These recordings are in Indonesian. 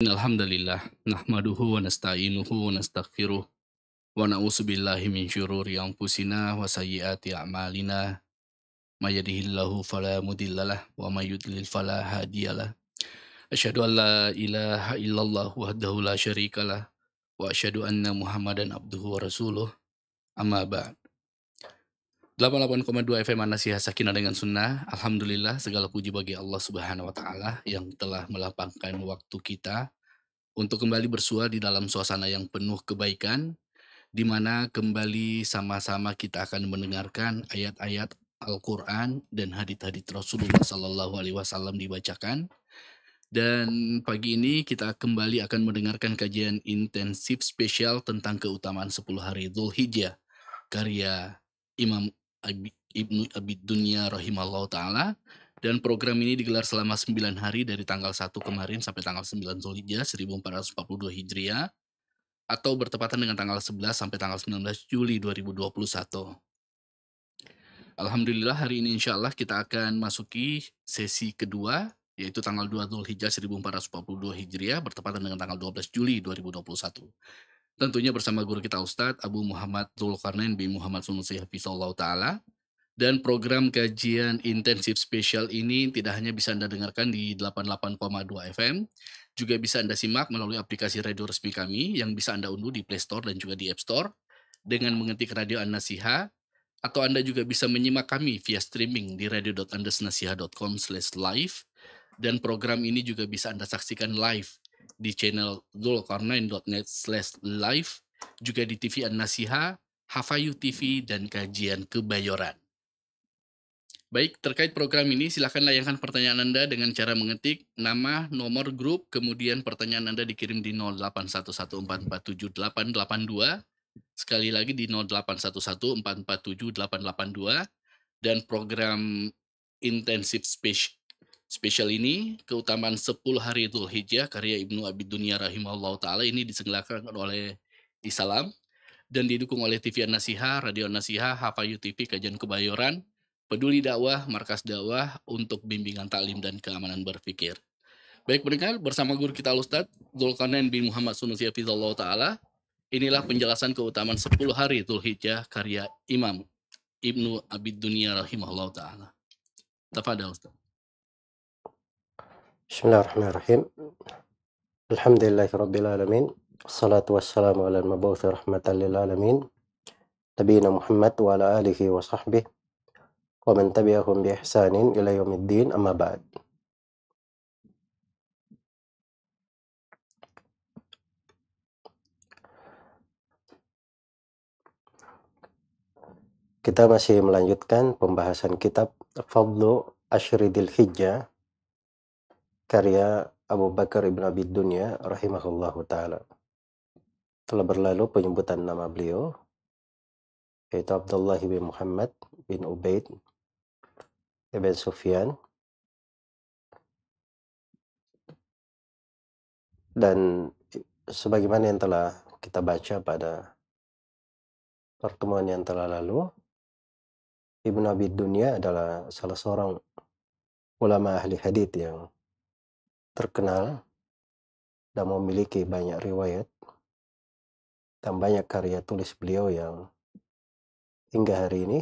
إن الحمد لله نحمده ونستعينه ونستغفره ونعوذ بالله من شرور أنفسنا وسيئات أعمالنا ما يهده الله فلا مضل له وما يضلل فلا هادي له أشهد أن لا إله إلا الله وحده لا شريك له وأشهد أن محمدا عبده ورسوله أما بعد 88,2 FM Anasih Sakinah dengan Sunnah. Alhamdulillah segala puji bagi Allah Subhanahu wa taala yang telah melapangkan waktu kita untuk kembali bersua di dalam suasana yang penuh kebaikan di mana kembali sama-sama kita akan mendengarkan ayat-ayat Al-Qur'an dan hadit-hadit Rasulullah sallallahu alaihi wasallam dibacakan. Dan pagi ini kita kembali akan mendengarkan kajian intensif spesial tentang keutamaan 10 hari Hijjah karya Imam Ibnu Abid Dunia rahimallahu taala dan program ini digelar selama 9 hari dari tanggal 1 kemarin sampai tanggal 9 Zulhijjah 1442 Hijriah atau bertepatan dengan tanggal 11 sampai tanggal 19 Juli 2021. Alhamdulillah hari ini insya Allah kita akan masuki sesi kedua yaitu tanggal 2 Zulhijjah 1442 Hijriah bertepatan dengan tanggal 12 Juli 2021 tentunya bersama guru kita Ustadz Abu Muhammad Zulkarnain bin Muhammad Sunusi Hafizullah Ta'ala. Dan program kajian intensif spesial ini tidak hanya bisa Anda dengarkan di 88,2 FM, juga bisa Anda simak melalui aplikasi radio resmi kami yang bisa Anda unduh di Play Store dan juga di App Store dengan mengetik Radio an atau Anda juga bisa menyimak kami via streaming di radio.andesnasiha.com slash live dan program ini juga bisa Anda saksikan live di channel zulkarnain.net slash live, juga di TV An-Nasiha, Hafayu TV, dan kajian kebayoran. Baik, terkait program ini silahkan layangkan pertanyaan Anda dengan cara mengetik nama, nomor grup, kemudian pertanyaan Anda dikirim di 0811447882, sekali lagi di 0811447882, dan program intensif speech Spesial ini, keutamaan 10 hari Idul Hijjah, karya Ibnu Abid Dunia rahimahullah ta'ala, ini disenggelakan oleh Islam dan didukung oleh TV Nasiha, Radio Nasiha, Hafayu TV, Kajian Kebayoran, Peduli Dakwah, Markas Dakwah untuk bimbingan taklim dan keamanan berpikir. Baik pendengar, bersama guru kita Ustaz Zulkarnain bin Muhammad Sunusi Hafizullah Ta'ala, inilah penjelasan keutamaan 10 hari Idul Hijjah karya Imam Ibnu Abid Dunia rahimahullah Ta'ala. Tafadhal Ustaz. بسم الله الرحمن الرحيم الحمد لله رب العالمين الصلاة والسلام على المبعوث رحمة للعالمين نبينا محمد وعلى آله وصحبه ومن تبعهم بإحسان إلى يوم الدين أما بعد Kita masih melanjutkan pembahasan kitab Fadlu Ashridil Hijjah karya Abu Bakar Ibn Abi Dunya rahimahullahu taala. Telah berlalu penyebutan nama beliau yaitu Abdullah bin Muhammad bin Ubaid Ibn Sufyan dan sebagaimana yang telah kita baca pada pertemuan yang telah lalu Ibn Abi Dunya adalah salah seorang ulama ahli hadith yang terkenal dan memiliki banyak riwayat dan banyak karya tulis beliau yang hingga hari ini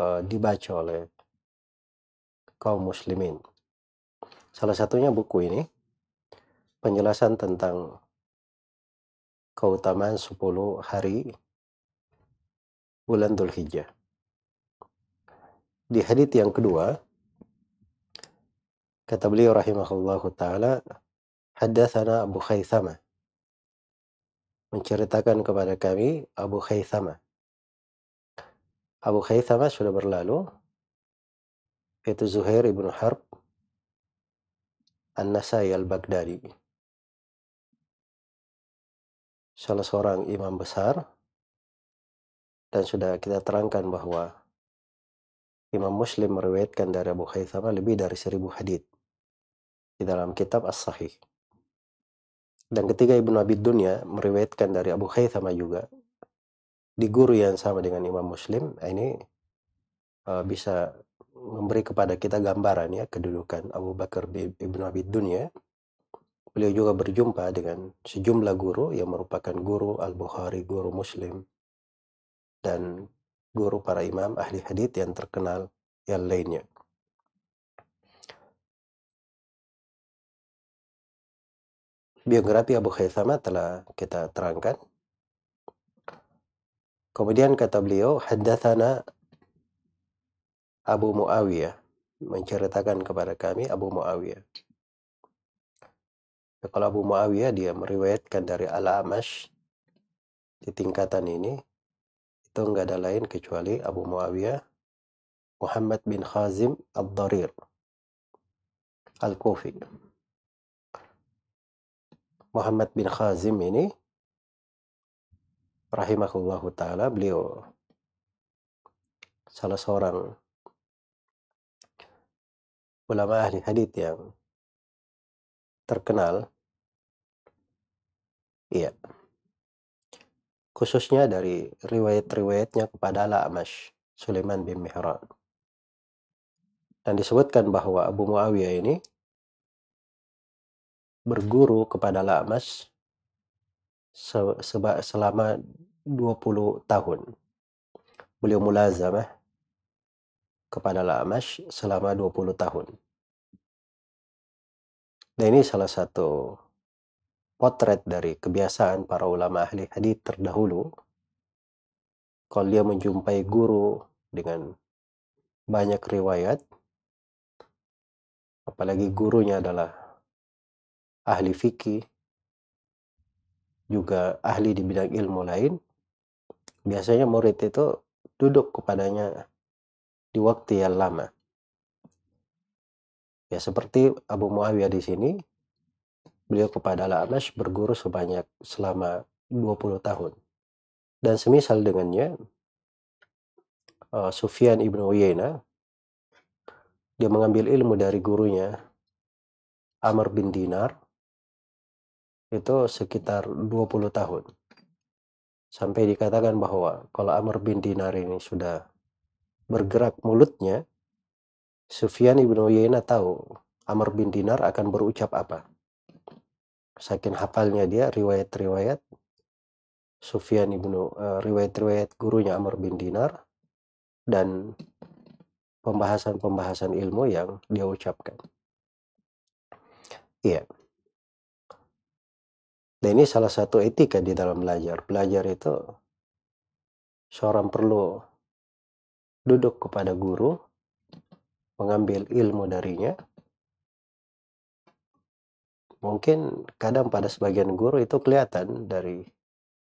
uh, dibaca oleh kaum muslimin. Salah satunya buku ini, penjelasan tentang keutamaan 10 hari bulan Dzulhijjah. Di hadith yang kedua, Kata beliau rahimahullahu taala, hadathana Abu Khaythama Menceritakan kepada kami Abu Khaythama Abu Khaythama sudah berlalu. Itu Zuhair ibn Harb An-Nasai al-Baghdadi. Salah seorang imam besar dan sudah kita terangkan bahwa Imam Muslim meriwayatkan dari Abu Khaythama lebih dari seribu hadits di dalam kitab As-Sahih. Dan ketika Ibnu Abi Dunya meriwayatkan dari Abu Haythama juga di guru yang sama dengan Imam Muslim nah ini eh, bisa memberi kepada kita gambaran ya kedudukan Abu Bakar Ibnu Abi Dunya. Beliau juga berjumpa dengan sejumlah guru yang merupakan guru Al-Bukhari, guru Muslim dan guru para imam ahli hadith yang terkenal yang lainnya. biografi Abu Khaisamah telah kita terangkan. Kemudian kata beliau, sana Abu Muawiyah menceritakan kepada kami Abu Muawiyah. Ya, kalau Abu Muawiyah dia meriwayatkan dari Al-Amash di tingkatan ini itu enggak ada lain kecuali Abu Muawiyah Muhammad bin Khazim Ad-Darir Al-Kufi. Muhammad bin Khazim ini rahimahullahu taala beliau salah seorang ulama ahli hadith yang terkenal iya khususnya dari riwayat-riwayatnya kepada Al-Amash Sulaiman bin Mihran dan disebutkan bahwa Abu Muawiyah ini berguru kepada La'mas se selama 20 tahun. Beliau mulazamah kepada La'mas selama 20 tahun. Dan ini salah satu potret dari kebiasaan para ulama ahli hadis terdahulu. Kalau dia menjumpai guru dengan banyak riwayat, apalagi gurunya adalah ahli fikih, juga ahli di bidang ilmu lain, biasanya murid itu duduk kepadanya di waktu yang lama. Ya seperti Abu Muawiyah di sini, beliau kepada al Anas berguru sebanyak selama 20 tahun. Dan semisal dengannya, uh, Sufyan ibnu Uyainah, dia mengambil ilmu dari gurunya Amr bin Dinar, itu sekitar 20 tahun. Sampai dikatakan bahwa kalau Amr bin Dinar ini sudah bergerak mulutnya, Sufyan ibnu Uyainah tahu Amr bin Dinar akan berucap apa. Saking hafalnya dia riwayat-riwayat Sufyan ibnu uh, eh, riwayat-riwayat gurunya Amr bin Dinar dan pembahasan-pembahasan ilmu yang dia ucapkan. Iya. Yeah. Dan nah, ini salah satu etika di dalam belajar. Belajar itu seorang perlu duduk kepada guru, mengambil ilmu darinya. Mungkin kadang pada sebagian guru itu kelihatan dari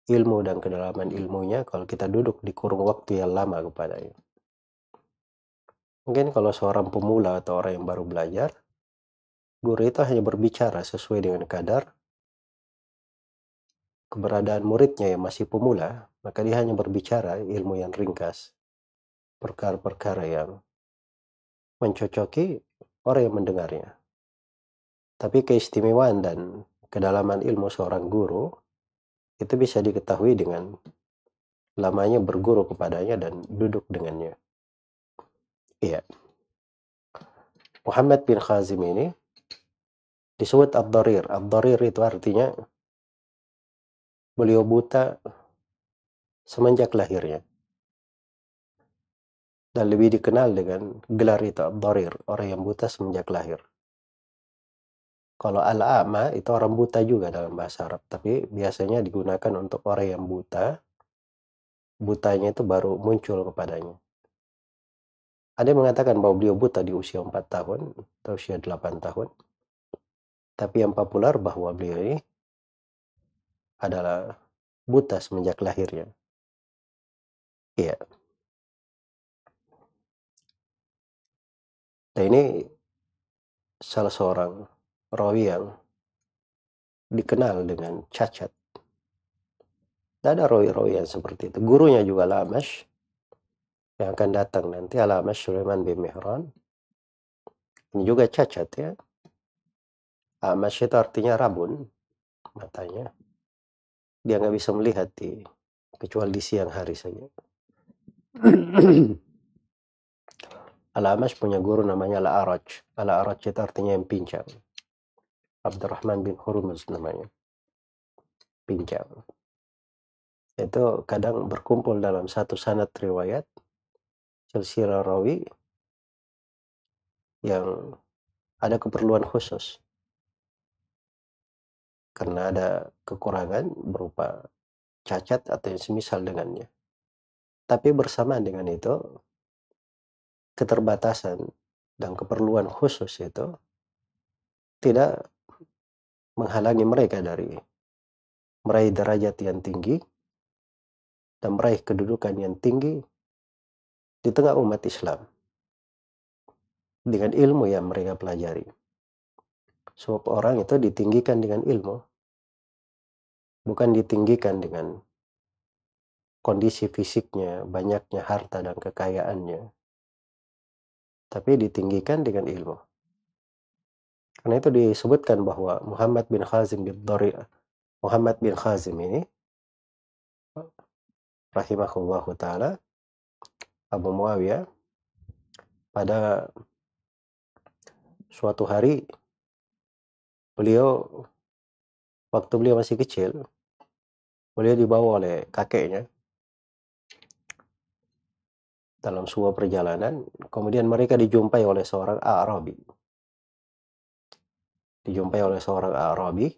ilmu dan kedalaman ilmunya kalau kita duduk di kurung waktu yang lama kepadanya. Mungkin kalau seorang pemula atau orang yang baru belajar, guru itu hanya berbicara sesuai dengan kadar keberadaan muridnya yang masih pemula, maka dia hanya berbicara ilmu yang ringkas, perkara-perkara yang mencocoki orang yang mendengarnya. Tapi keistimewaan dan kedalaman ilmu seorang guru itu bisa diketahui dengan lamanya berguru kepadanya dan duduk dengannya. Iya. Muhammad bin Khazim ini disebut Abdarir. Abdarir itu artinya Beliau buta semenjak lahirnya. Dan lebih dikenal dengan gelar itu Dorir, orang yang buta semenjak lahir. Kalau al-ama itu orang buta juga dalam bahasa Arab, tapi biasanya digunakan untuk orang yang buta. Butanya itu baru muncul kepadanya. Ada yang mengatakan bahwa beliau buta di usia 4 tahun atau usia 8 tahun. Tapi yang populer bahwa beliau ini adalah buta semenjak lahirnya. Iya. Nah ini salah seorang rawi yang dikenal dengan cacat. Tidak ada rawi-rawi yang seperti itu. Gurunya juga Lamash yang akan datang nanti Alamash Sulaiman bin Mihran. Ini juga cacat ya. Amash itu artinya rabun matanya dia nggak bisa melihat di kecuali di siang hari saja. Al-Amash punya guru namanya Al-Araj. Al-Araj itu artinya yang pincang. Abdurrahman bin Hurmuz namanya. Pincang. Itu kadang berkumpul dalam satu sanad riwayat. Silsilah rawi. Yang ada keperluan khusus karena ada kekurangan berupa cacat atau yang semisal dengannya. Tapi bersamaan dengan itu, keterbatasan dan keperluan khusus itu tidak menghalangi mereka dari meraih derajat yang tinggi dan meraih kedudukan yang tinggi di tengah umat Islam dengan ilmu yang mereka pelajari. Sebab orang itu ditinggikan dengan ilmu, bukan ditinggikan dengan kondisi fisiknya, banyaknya harta dan kekayaannya, tapi ditinggikan dengan ilmu. Karena itu disebutkan bahwa Muhammad bin Khazim bin Dhari'ah, Muhammad bin Khazim ini rahimahullah taala Abu Muawiyah pada suatu hari Beliau waktu beliau masih kecil, beliau dibawa oleh kakeknya dalam sebuah perjalanan, kemudian mereka dijumpai oleh seorang Arabi. Dijumpai oleh seorang Arabi.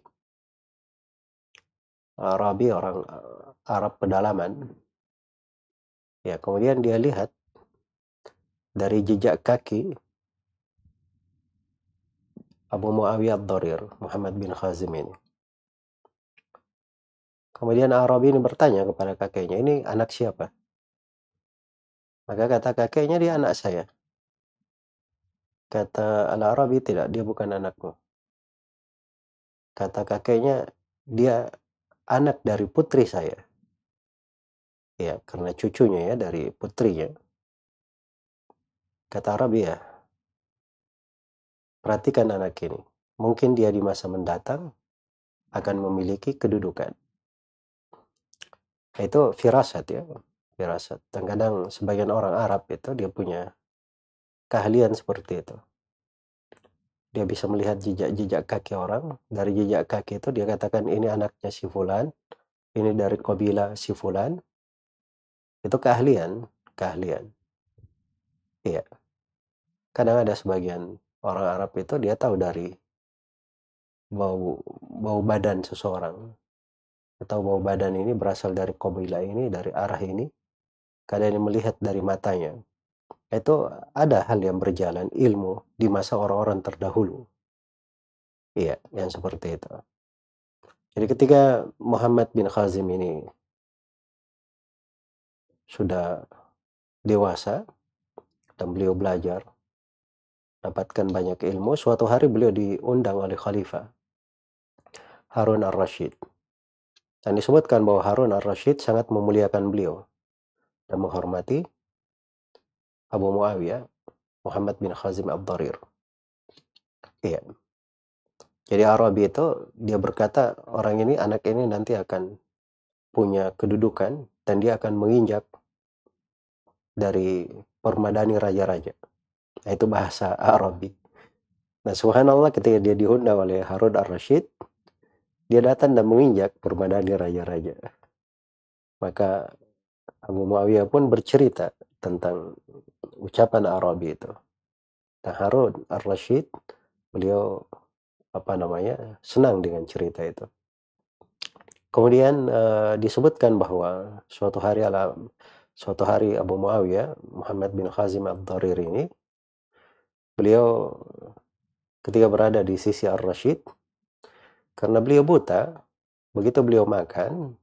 Arabi orang eh, Arab pedalaman. Ya, kemudian dia lihat dari jejak kaki Abu Muawiyah Dharir, Muhammad bin Khazim ini. Kemudian Arabi ini bertanya kepada kakeknya, ini anak siapa? Maka kata kakeknya, dia anak saya. Kata Al-Arabi, tidak, dia bukan anakku. Kata kakeknya, dia anak dari putri saya. Ya, karena cucunya ya, dari putrinya. Kata Arabi ya, Perhatikan anak ini. Mungkin dia di masa mendatang akan memiliki kedudukan. Itu firasat ya, firasat. Dan kadang sebagian orang Arab itu dia punya keahlian seperti itu. Dia bisa melihat jejak-jejak kaki orang. Dari jejak kaki itu dia katakan ini anaknya si Fulan, ini dari kabilah si Fulan. Itu keahlian, keahlian. Iya. Kadang ada sebagian orang Arab itu dia tahu dari bau bau badan seseorang atau bau badan ini berasal dari kabilah ini dari arah ini kalian melihat dari matanya itu ada hal yang berjalan ilmu di masa orang-orang terdahulu iya yang seperti itu jadi ketika Muhammad bin Khazim ini sudah dewasa dan beliau belajar dapatkan banyak ilmu. Suatu hari beliau diundang oleh khalifah Harun al-Rashid. Dan disebutkan bahwa Harun al-Rashid sangat memuliakan beliau dan menghormati Abu Muawiyah Muhammad bin Khazim al-Darir. Iya. Jadi Arabi itu dia berkata orang ini anak ini nanti akan punya kedudukan dan dia akan menginjak dari permadani raja-raja. Nah, itu bahasa Arabi. Nah, subhanallah ketika dia diundang oleh Harun al-Rashid, dia datang dan menginjak permadani raja-raja. Maka Abu Muawiyah pun bercerita tentang ucapan Arabi itu. Nah, Harun al-Rashid, beliau apa namanya senang dengan cerita itu. Kemudian uh, disebutkan bahwa suatu hari alam suatu hari Abu Muawiyah Muhammad bin Khazim ad-Dharir ini Beliau ketika berada di sisi Ar-Rashid, karena beliau buta, begitu beliau makan,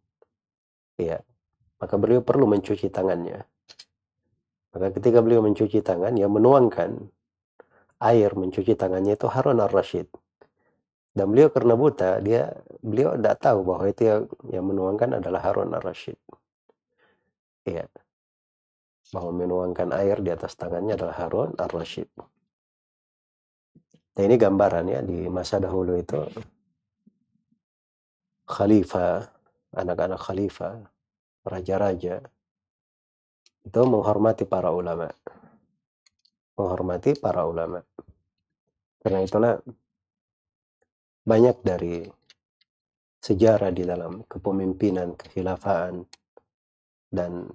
ya, maka beliau perlu mencuci tangannya. Maka ketika beliau mencuci tangan, ya menuangkan air mencuci tangannya itu Harun Ar-Rashid dan beliau karena buta dia beliau tidak tahu bahwa itu yang, yang menuangkan adalah Harun ar rashid ya bahwa menuangkan air di atas tangannya adalah Harun ar rashid Nah ini gambaran ya di masa dahulu itu khalifah, anak-anak khalifah, raja-raja itu menghormati para ulama. Menghormati para ulama. Karena itulah banyak dari sejarah di dalam kepemimpinan, kekhilafaan, dan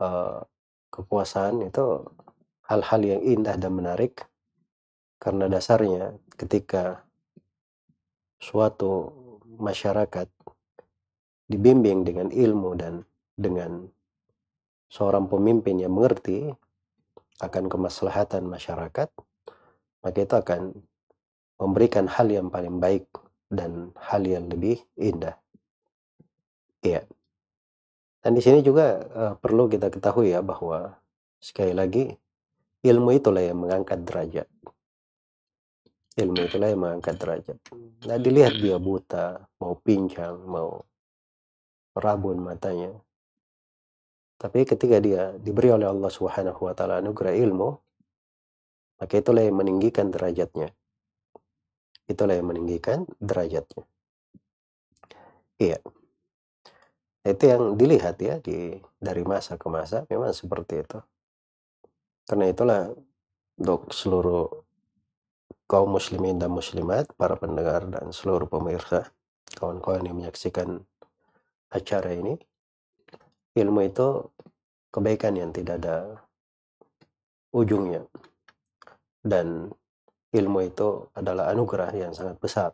uh, kekuasaan itu hal-hal yang indah dan menarik karena dasarnya ketika suatu masyarakat dibimbing dengan ilmu dan dengan seorang pemimpin yang mengerti akan kemaslahatan masyarakat, maka itu akan memberikan hal yang paling baik dan hal yang lebih indah. Iya. Dan di sini juga uh, perlu kita ketahui ya bahwa sekali lagi ilmu itulah yang mengangkat derajat ilmu itulah yang mengangkat derajat nah hmm. dilihat dia buta mau pincang mau rabun matanya tapi ketika dia diberi oleh Allah Subhanahu wa taala anugerah ilmu maka itulah yang meninggikan derajatnya itulah yang meninggikan derajatnya iya itu yang dilihat ya di dari masa ke masa memang seperti itu karena itulah dok seluruh kaum muslimin dan muslimat, para pendengar dan seluruh pemirsa, kawan-kawan yang menyaksikan acara ini. Ilmu itu kebaikan yang tidak ada ujungnya. Dan ilmu itu adalah anugerah yang sangat besar.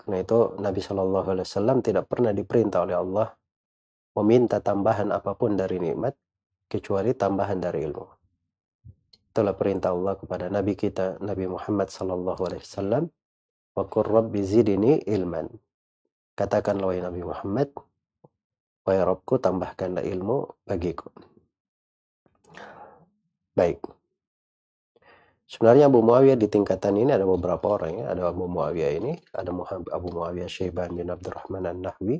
Karena itu Nabi Shallallahu Alaihi Wasallam tidak pernah diperintah oleh Allah meminta tambahan apapun dari nikmat kecuali tambahan dari ilmu. Itulah perintah Allah kepada Nabi kita Nabi Muhammad sallallahu alaihi wasallam wa qur rabbi zidni ilman. Katakan wahai Nabi Muhammad, wahai Rabbku tambahkanlah ilmu bagiku. Baik. Sebenarnya Abu Muawiyah di tingkatan ini ada beberapa orang ya. Ada Abu Muawiyah ini, ada Muhammad, Abu Muawiyah Syaiban bin Abdurrahman An-Nahwi,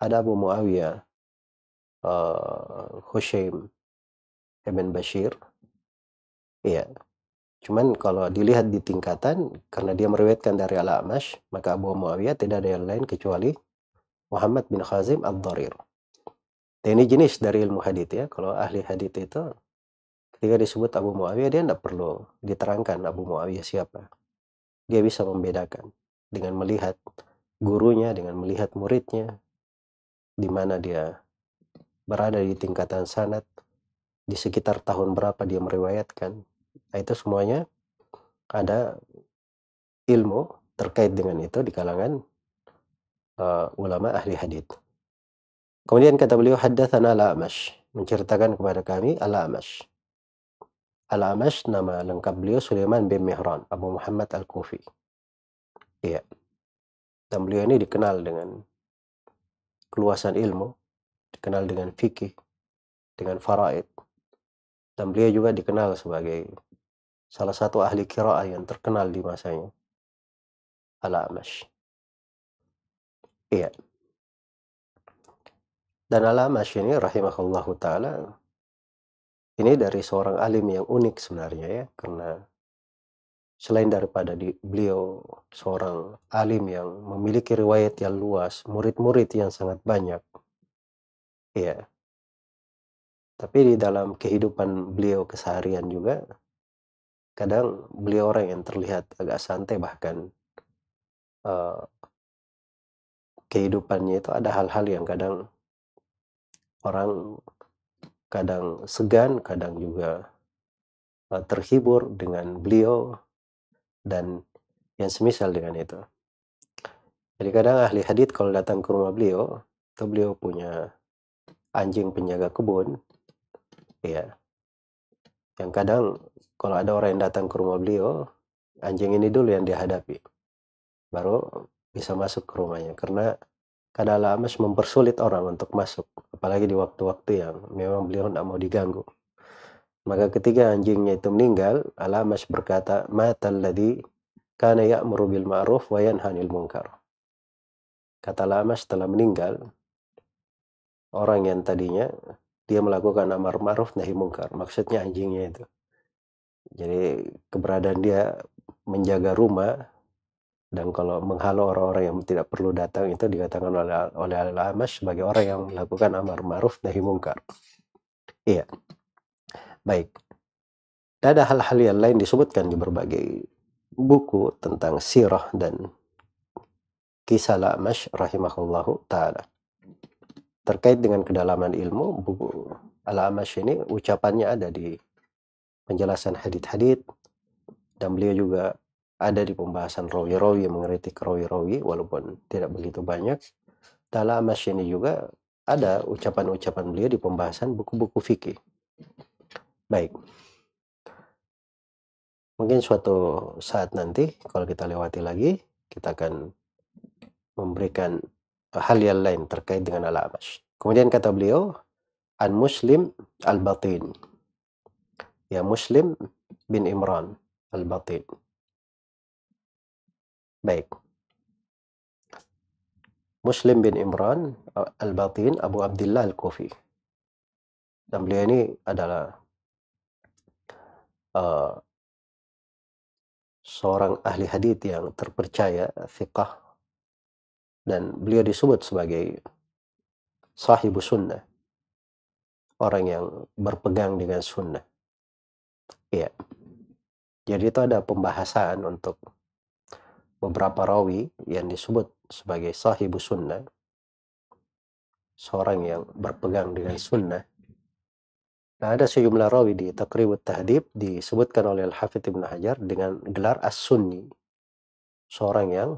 ada Abu Muawiyah uh, Hushaim Ibn Bashir, Iya. Cuman kalau dilihat di tingkatan, karena dia meriwayatkan dari Al-A'mash, maka Abu Muawiyah tidak ada yang lain kecuali Muhammad bin Khazim Ad-Dharir. Dan ini jenis dari ilmu hadith ya. Kalau ahli hadith itu, ketika disebut Abu Muawiyah, dia tidak perlu diterangkan Abu Muawiyah siapa. Dia bisa membedakan dengan melihat gurunya, dengan melihat muridnya, di mana dia berada di tingkatan sanat, di sekitar tahun berapa dia meriwayatkan, Nah, itu semuanya ada ilmu terkait dengan itu di kalangan uh, ulama ahli hadis. Kemudian kata beliau haddatsana Al-Amash menceritakan kepada kami Al-Amash. Al-Amash nama lengkap beliau Sulaiman bin Mihran Abu Muhammad Al-Kufi. Iya. Dan beliau ini dikenal dengan keluasan ilmu, dikenal dengan fikih, dengan faraid. Dan beliau juga dikenal sebagai salah satu ahli kiraah yang terkenal di masanya Al-Amash iya dan Al-Amash ini rahimahullah taala ini dari seorang alim yang unik sebenarnya ya karena selain daripada di, beliau seorang alim yang memiliki riwayat yang luas, murid-murid yang sangat banyak. iya Tapi di dalam kehidupan beliau keseharian juga kadang beliau orang yang terlihat agak santai bahkan uh, kehidupannya itu ada hal-hal yang kadang orang kadang segan kadang juga uh, terhibur dengan beliau dan yang semisal dengan itu jadi kadang ahli hadith kalau datang ke rumah beliau itu beliau punya anjing penjaga kebun ya yang kadang kalau ada orang yang datang ke rumah beliau anjing ini dulu yang dihadapi baru bisa masuk ke rumahnya karena kadang lamas mempersulit orang untuk masuk apalagi di waktu-waktu yang memang beliau tidak mau diganggu maka ketika anjingnya itu meninggal alamas berkata matal ladhi kana ya'muru bil ma'ruf wa yanhanil munkar kata lamas telah meninggal orang yang tadinya dia melakukan amar ma'ruf nahi mungkar maksudnya anjingnya itu jadi keberadaan dia menjaga rumah dan kalau menghalau orang-orang yang tidak perlu datang itu dikatakan oleh oleh al-Amash sebagai orang yang melakukan amar ma'ruf nahi mungkar. Iya. Baik. Dan ada hal-hal yang lain disebutkan di berbagai buku tentang sirah dan kisah al-Amash rahimahullahu taala terkait dengan kedalaman ilmu buku Al-Amash ini ucapannya ada di penjelasan hadith-hadith dan beliau juga ada di pembahasan rawi-rawi mengkritik rawi-rawi walaupun tidak begitu banyak dalam Amash ini juga ada ucapan-ucapan beliau di pembahasan buku-buku fikih baik mungkin suatu saat nanti kalau kita lewati lagi kita akan memberikan hal yang lain terkait dengan Al-A'mash. Kemudian kata beliau, Al-Muslim Al-Batin. Ya, Muslim bin Imran Al-Batin. Baik. Muslim bin Imran Al-Batin Abu Abdullah Al-Kufi. Dan beliau ini adalah uh, seorang ahli hadith yang terpercaya, fiqah dan beliau disebut sebagai sahibu sunnah orang yang berpegang dengan sunnah ya jadi itu ada pembahasan untuk beberapa rawi yang disebut sebagai sahibu sunnah seorang yang berpegang dengan sunnah Nah, ada sejumlah rawi di Takribut Tahdib disebutkan oleh Al-Hafidh Ibn Hajar dengan gelar As-Sunni. Seorang yang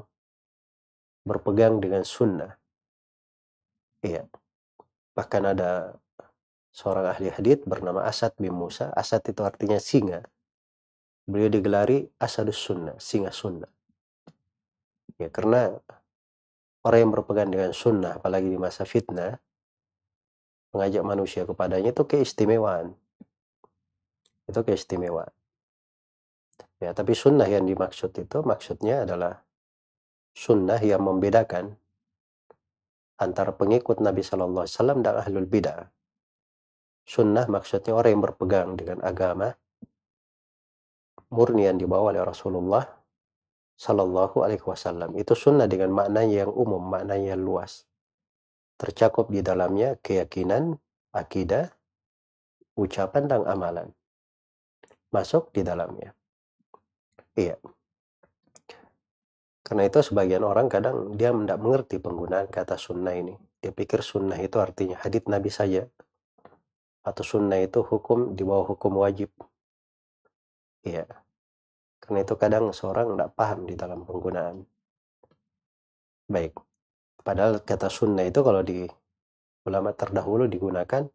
berpegang dengan sunnah. Iya. Bahkan ada seorang ahli hadith bernama Asad bin Musa. Asad itu artinya singa. Beliau digelari Asadus Sunnah, singa sunnah. Ya, karena orang yang berpegang dengan sunnah, apalagi di masa fitnah, mengajak manusia kepadanya itu keistimewaan. Itu keistimewaan. Ya, tapi sunnah yang dimaksud itu maksudnya adalah sunnah yang membedakan antara pengikut Nabi Shallallahu Alaihi Wasallam dan ahlul bidah. Sunnah maksudnya orang yang berpegang dengan agama murni yang dibawa oleh Rasulullah Shallallahu Alaihi Wasallam. Itu sunnah dengan makna yang umum, makna yang luas. Tercakup di dalamnya keyakinan, akidah, ucapan dan amalan. Masuk di dalamnya. Iya. Karena itu sebagian orang kadang dia tidak mengerti penggunaan kata sunnah ini. Dia pikir sunnah itu artinya hadits Nabi saja. Atau sunnah itu hukum di bawah hukum wajib. Iya. Karena itu kadang seorang tidak paham di dalam penggunaan. Baik. Padahal kata sunnah itu kalau di ulama terdahulu digunakan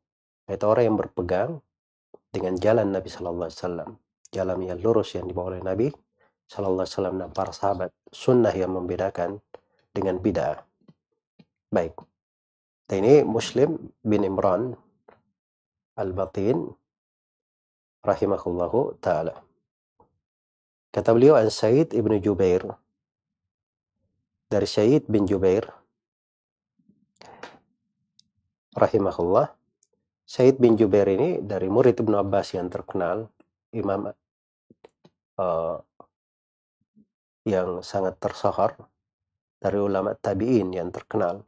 itu orang yang berpegang dengan jalan Nabi Shallallahu Alaihi Wasallam, jalan yang lurus yang dibawa oleh Nabi Shallallahu Alaihi Wasallam dan para sahabat sunnah yang membedakan dengan bid'ah. Baik. Dan ini Muslim bin Imran Al-Batin rahimahullahu taala. Kata beliau An Said ibnu Jubair dari Said bin Jubair rahimahullah. Said bin Jubair ini dari murid Ibnu Abbas yang terkenal Imam uh, yang sangat tersohor dari ulama tabi'in yang terkenal.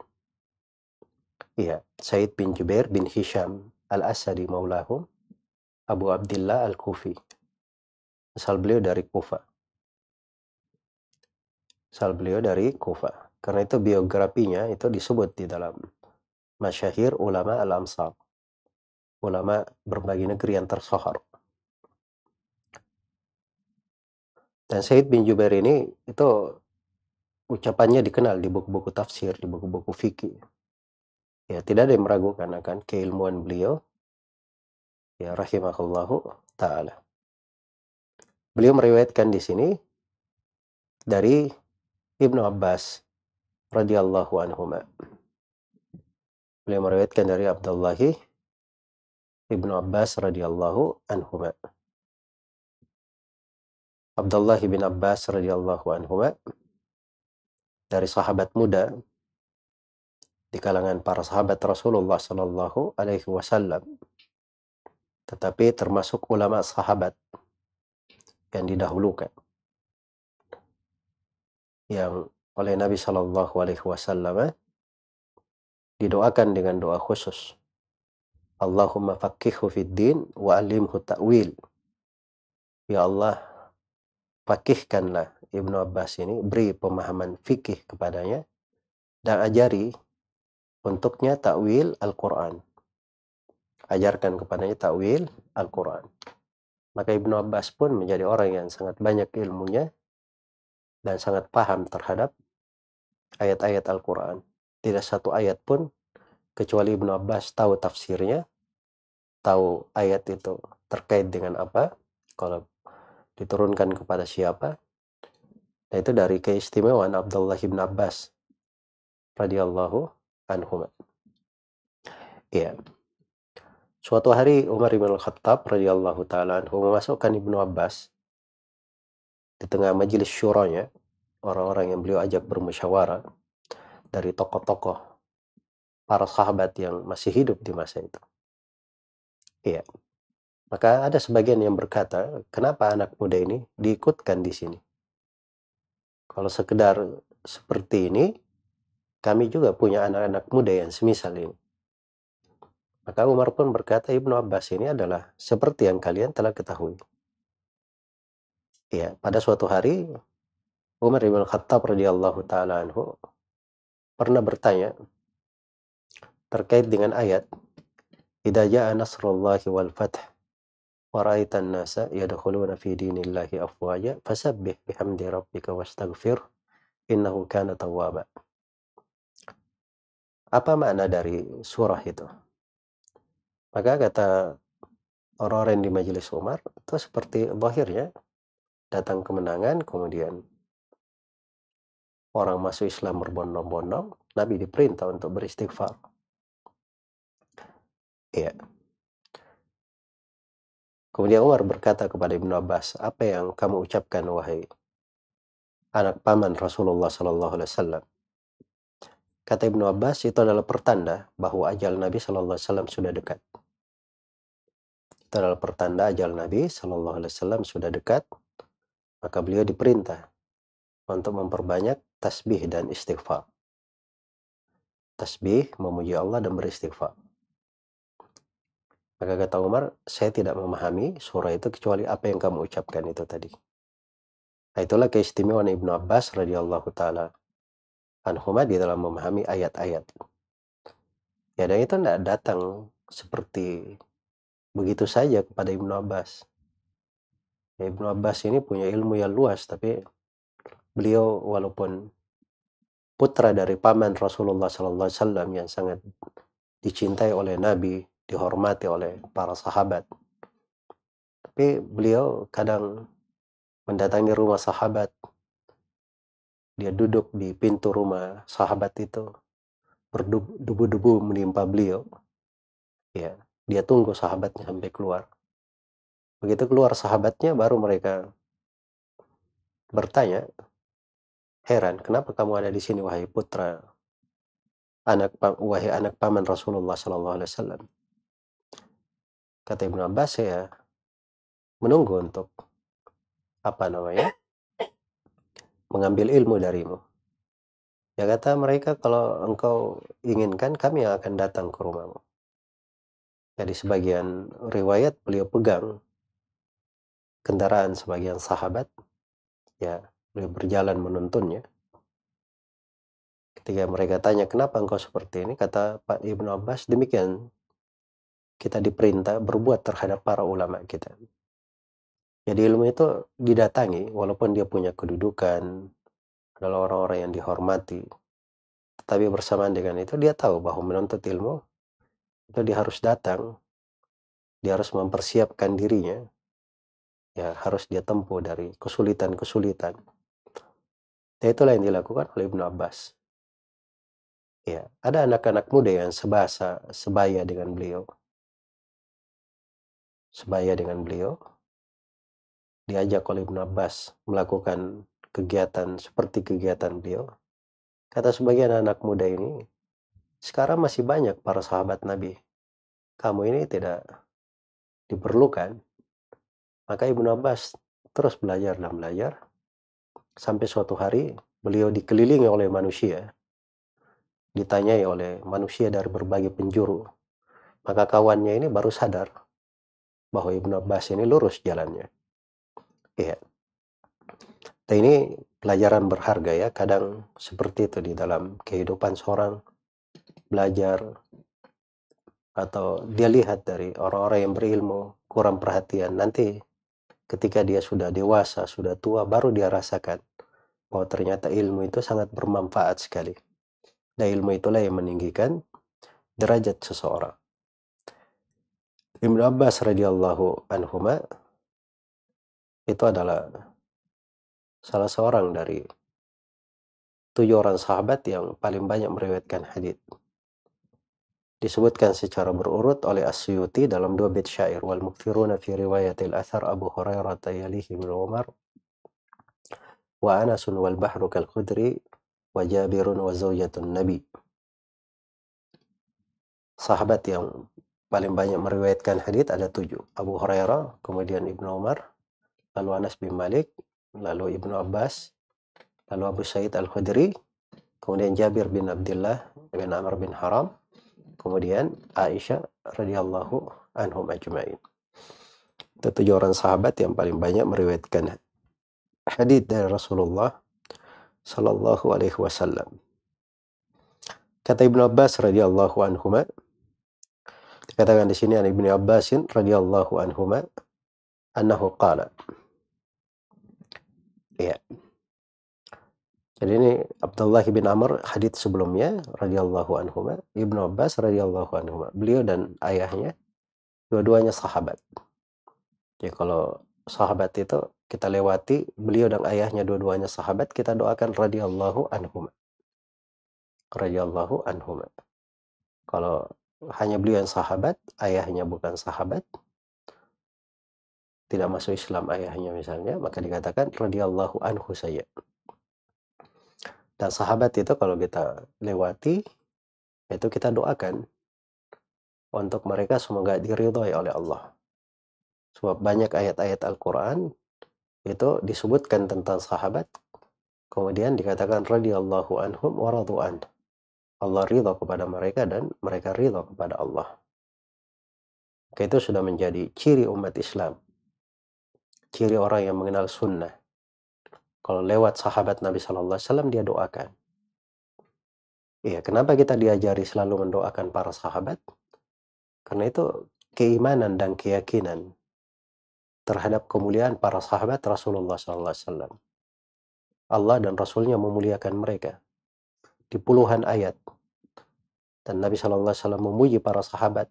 Ya, Said bin Jubair bin Hisham al-Asadi maulahu Abu Abdullah al-Kufi. Asal beliau dari Kufa. Asal beliau dari Kufa. Karena itu biografinya itu disebut di dalam Masyahir Ulama Al-Amsar. Ulama berbagai negeri yang tersohor. Dan Said bin Jubair ini itu ucapannya dikenal di buku-buku tafsir, di buku-buku fikih. Ya, tidak ada yang meragukan akan keilmuan beliau. Ya, rahimahullahu taala. Beliau meriwayatkan di sini dari Ibnu Abbas radhiyallahu anhuma. Beliau meriwayatkan dari Abdullah Ibnu Abbas radhiyallahu anhuma. Abdullah bin Abbas radhiyallahu anhu dari sahabat muda di kalangan para sahabat Rasulullah Shallallahu Alaihi Wasallam, tetapi termasuk ulama sahabat yang didahulukan, yang oleh Nabi Shallallahu Alaihi Wasallam eh, didoakan dengan doa khusus. Allahumma faqihhu fid din wa alimhu ta'wil. Ya Allah, fakihkanlah Ibnu Abbas ini, beri pemahaman fikih kepadanya dan ajari untuknya takwil Al-Quran. Ajarkan kepadanya takwil Al-Quran. Maka Ibnu Abbas pun menjadi orang yang sangat banyak ilmunya dan sangat paham terhadap ayat-ayat Al-Quran. Tidak satu ayat pun kecuali Ibnu Abbas tahu tafsirnya, tahu ayat itu terkait dengan apa, kalau diturunkan kepada siapa? Nah, itu dari keistimewaan Abdullah bin Abbas radhiyallahu anhu. Iya. Suatu hari Umar bin khattab radhiyallahu taala anhu memasukkan Ibnu Abbas di tengah majelis syuranya orang-orang yang beliau ajak bermusyawarah dari tokoh-tokoh para sahabat yang masih hidup di masa itu. Iya. Maka ada sebagian yang berkata, kenapa anak muda ini diikutkan di sini? Kalau sekedar seperti ini, kami juga punya anak-anak muda yang semisal ini. Maka Umar pun berkata, Ibnu Abbas ini adalah seperti yang kalian telah ketahui. Ya, pada suatu hari, Umar bin Khattab radhiyallahu taala anhu pernah bertanya terkait dengan ayat Idza jaa nasrullahi wal fath ورأيت الناس يدخلون في دين الله أفواجا فسبح بحمد ربك واستغفر إنه كان tawwaba. Apa makna dari surah itu? Maka kata orang-orang di majelis Umar itu seperti bahir ya. Datang kemenangan kemudian orang masuk Islam berbondong-bondong, Nabi diperintah untuk beristighfar. Iya. Kemudian Umar berkata kepada Ibnu Abbas, "Apa yang kamu ucapkan wahai anak paman Rasulullah sallallahu alaihi wasallam?" Kata Ibnu Abbas, itu adalah pertanda bahwa ajal Nabi sallallahu alaihi wasallam sudah dekat. Itu adalah pertanda ajal Nabi sallallahu alaihi wasallam sudah dekat, maka beliau diperintah untuk memperbanyak tasbih dan istighfar. Tasbih, memuji Allah dan beristighfar. Maka kata Umar, saya tidak memahami surah itu kecuali apa yang kamu ucapkan itu tadi. Nah, itulah keistimewaan Ibnu Abbas radhiyallahu taala anhumah di dalam memahami ayat-ayat. Ya dan itu tidak datang seperti begitu saja kepada Ibnu Abbas. Ya, Ibnu Abbas ini punya ilmu yang luas tapi beliau walaupun putra dari paman Rasulullah SAW yang sangat dicintai oleh Nabi dihormati oleh para sahabat. Tapi beliau kadang mendatangi rumah sahabat. Dia duduk di pintu rumah sahabat itu. berdubu debu menimpa beliau. Ya, dia tunggu sahabatnya sampai keluar. Begitu keluar sahabatnya baru mereka bertanya, heran, kenapa kamu ada di sini wahai putra? Anak wahai anak paman Rasulullah sallallahu alaihi wasallam kata Ibnu Abbas ya menunggu untuk apa namanya mengambil ilmu darimu ya kata mereka kalau engkau inginkan kami yang akan datang ke rumahmu jadi sebagian riwayat beliau pegang kendaraan sebagian sahabat ya beliau berjalan menuntunnya ketika mereka tanya kenapa engkau seperti ini kata Pak Ibnu Abbas demikian kita diperintah berbuat terhadap para ulama kita. Jadi ilmu itu didatangi walaupun dia punya kedudukan, adalah orang-orang yang dihormati. Tetapi bersamaan dengan itu dia tahu bahwa menuntut ilmu itu dia harus datang, dia harus mempersiapkan dirinya, ya harus dia tempuh dari kesulitan-kesulitan. Ya itulah yang dilakukan oleh Ibnu Abbas. Ya, ada anak-anak muda yang sebahasa, sebaya dengan beliau sebaya dengan beliau diajak oleh Ibn Abbas melakukan kegiatan seperti kegiatan beliau. Kata sebagian anak muda ini, sekarang masih banyak para sahabat Nabi. Kamu ini tidak diperlukan. Maka Ibnu Abbas terus belajar dan belajar. Sampai suatu hari beliau dikelilingi oleh manusia. Ditanyai oleh manusia dari berbagai penjuru. Maka kawannya ini baru sadar bahwa Ibnu Abbas ini lurus jalannya. Iya. Nah, ini pelajaran berharga ya. Kadang seperti itu di dalam kehidupan seorang belajar atau dia lihat dari orang-orang yang berilmu kurang perhatian nanti ketika dia sudah dewasa sudah tua baru dia rasakan bahwa ternyata ilmu itu sangat bermanfaat sekali dan nah, ilmu itulah yang meninggikan derajat seseorang Ibnu Abbas radhiyallahu anhuma itu adalah salah seorang dari tujuh orang sahabat yang paling banyak meriwayatkan hadis. Disebutkan secara berurut oleh Asyuti dalam dua bait syair wal mukthiruna fi riwayatil athar Abu Hurairah tayalihi bin Umar wa Anas wal bahru kal khudri wa Jabirun wa zawjatun Nabi. Sahabat yang paling banyak meriwayatkan hadis ada tujuh. Abu Hurairah, kemudian Ibnu Umar, lalu Anas bin Malik, lalu Ibnu Abbas, lalu Abu Sa'id Al-Khudri, kemudian Jabir bin Abdullah bin Amr bin Haram, kemudian Aisyah radhiyallahu anhum ajma'in. Itu tujuh orang sahabat yang paling banyak meriwayatkan hadis dari Rasulullah sallallahu alaihi wasallam. Kata Ibnu Abbas radhiyallahu anhuma, Dikatakan di sini Ibnu Abbasin radhiyallahu anhuma annahu qala. Ya. Jadi ini Abdullah bin Amr hadits sebelumnya radhiyallahu anhuma, Ibnu Abbas radhiyallahu anhuma. Beliau dan ayahnya dua-duanya sahabat. Jadi kalau sahabat itu kita lewati beliau dan ayahnya dua-duanya sahabat kita doakan radhiyallahu anhuma radhiyallahu anhuma kalau hanya beliau yang sahabat, ayahnya bukan sahabat, tidak masuk Islam ayahnya misalnya, maka dikatakan radhiyallahu anhu saya. Dan sahabat itu kalau kita lewati, itu kita doakan untuk mereka semoga diridhoi oleh Allah. Sebab banyak ayat-ayat Al-Quran itu disebutkan tentang sahabat, kemudian dikatakan radhiyallahu anhum wa radu'an. Allah ridho kepada mereka dan mereka ridho kepada Allah. Maka itu sudah menjadi ciri umat Islam. Ciri orang yang mengenal sunnah. Kalau lewat sahabat Nabi SAW, dia doakan. Iya, kenapa kita diajari selalu mendoakan para sahabat? Karena itu keimanan dan keyakinan terhadap kemuliaan para sahabat Rasulullah SAW. Allah dan Rasulnya memuliakan mereka di puluhan ayat. Dan Nabi Shallallahu Alaihi Wasallam memuji para sahabat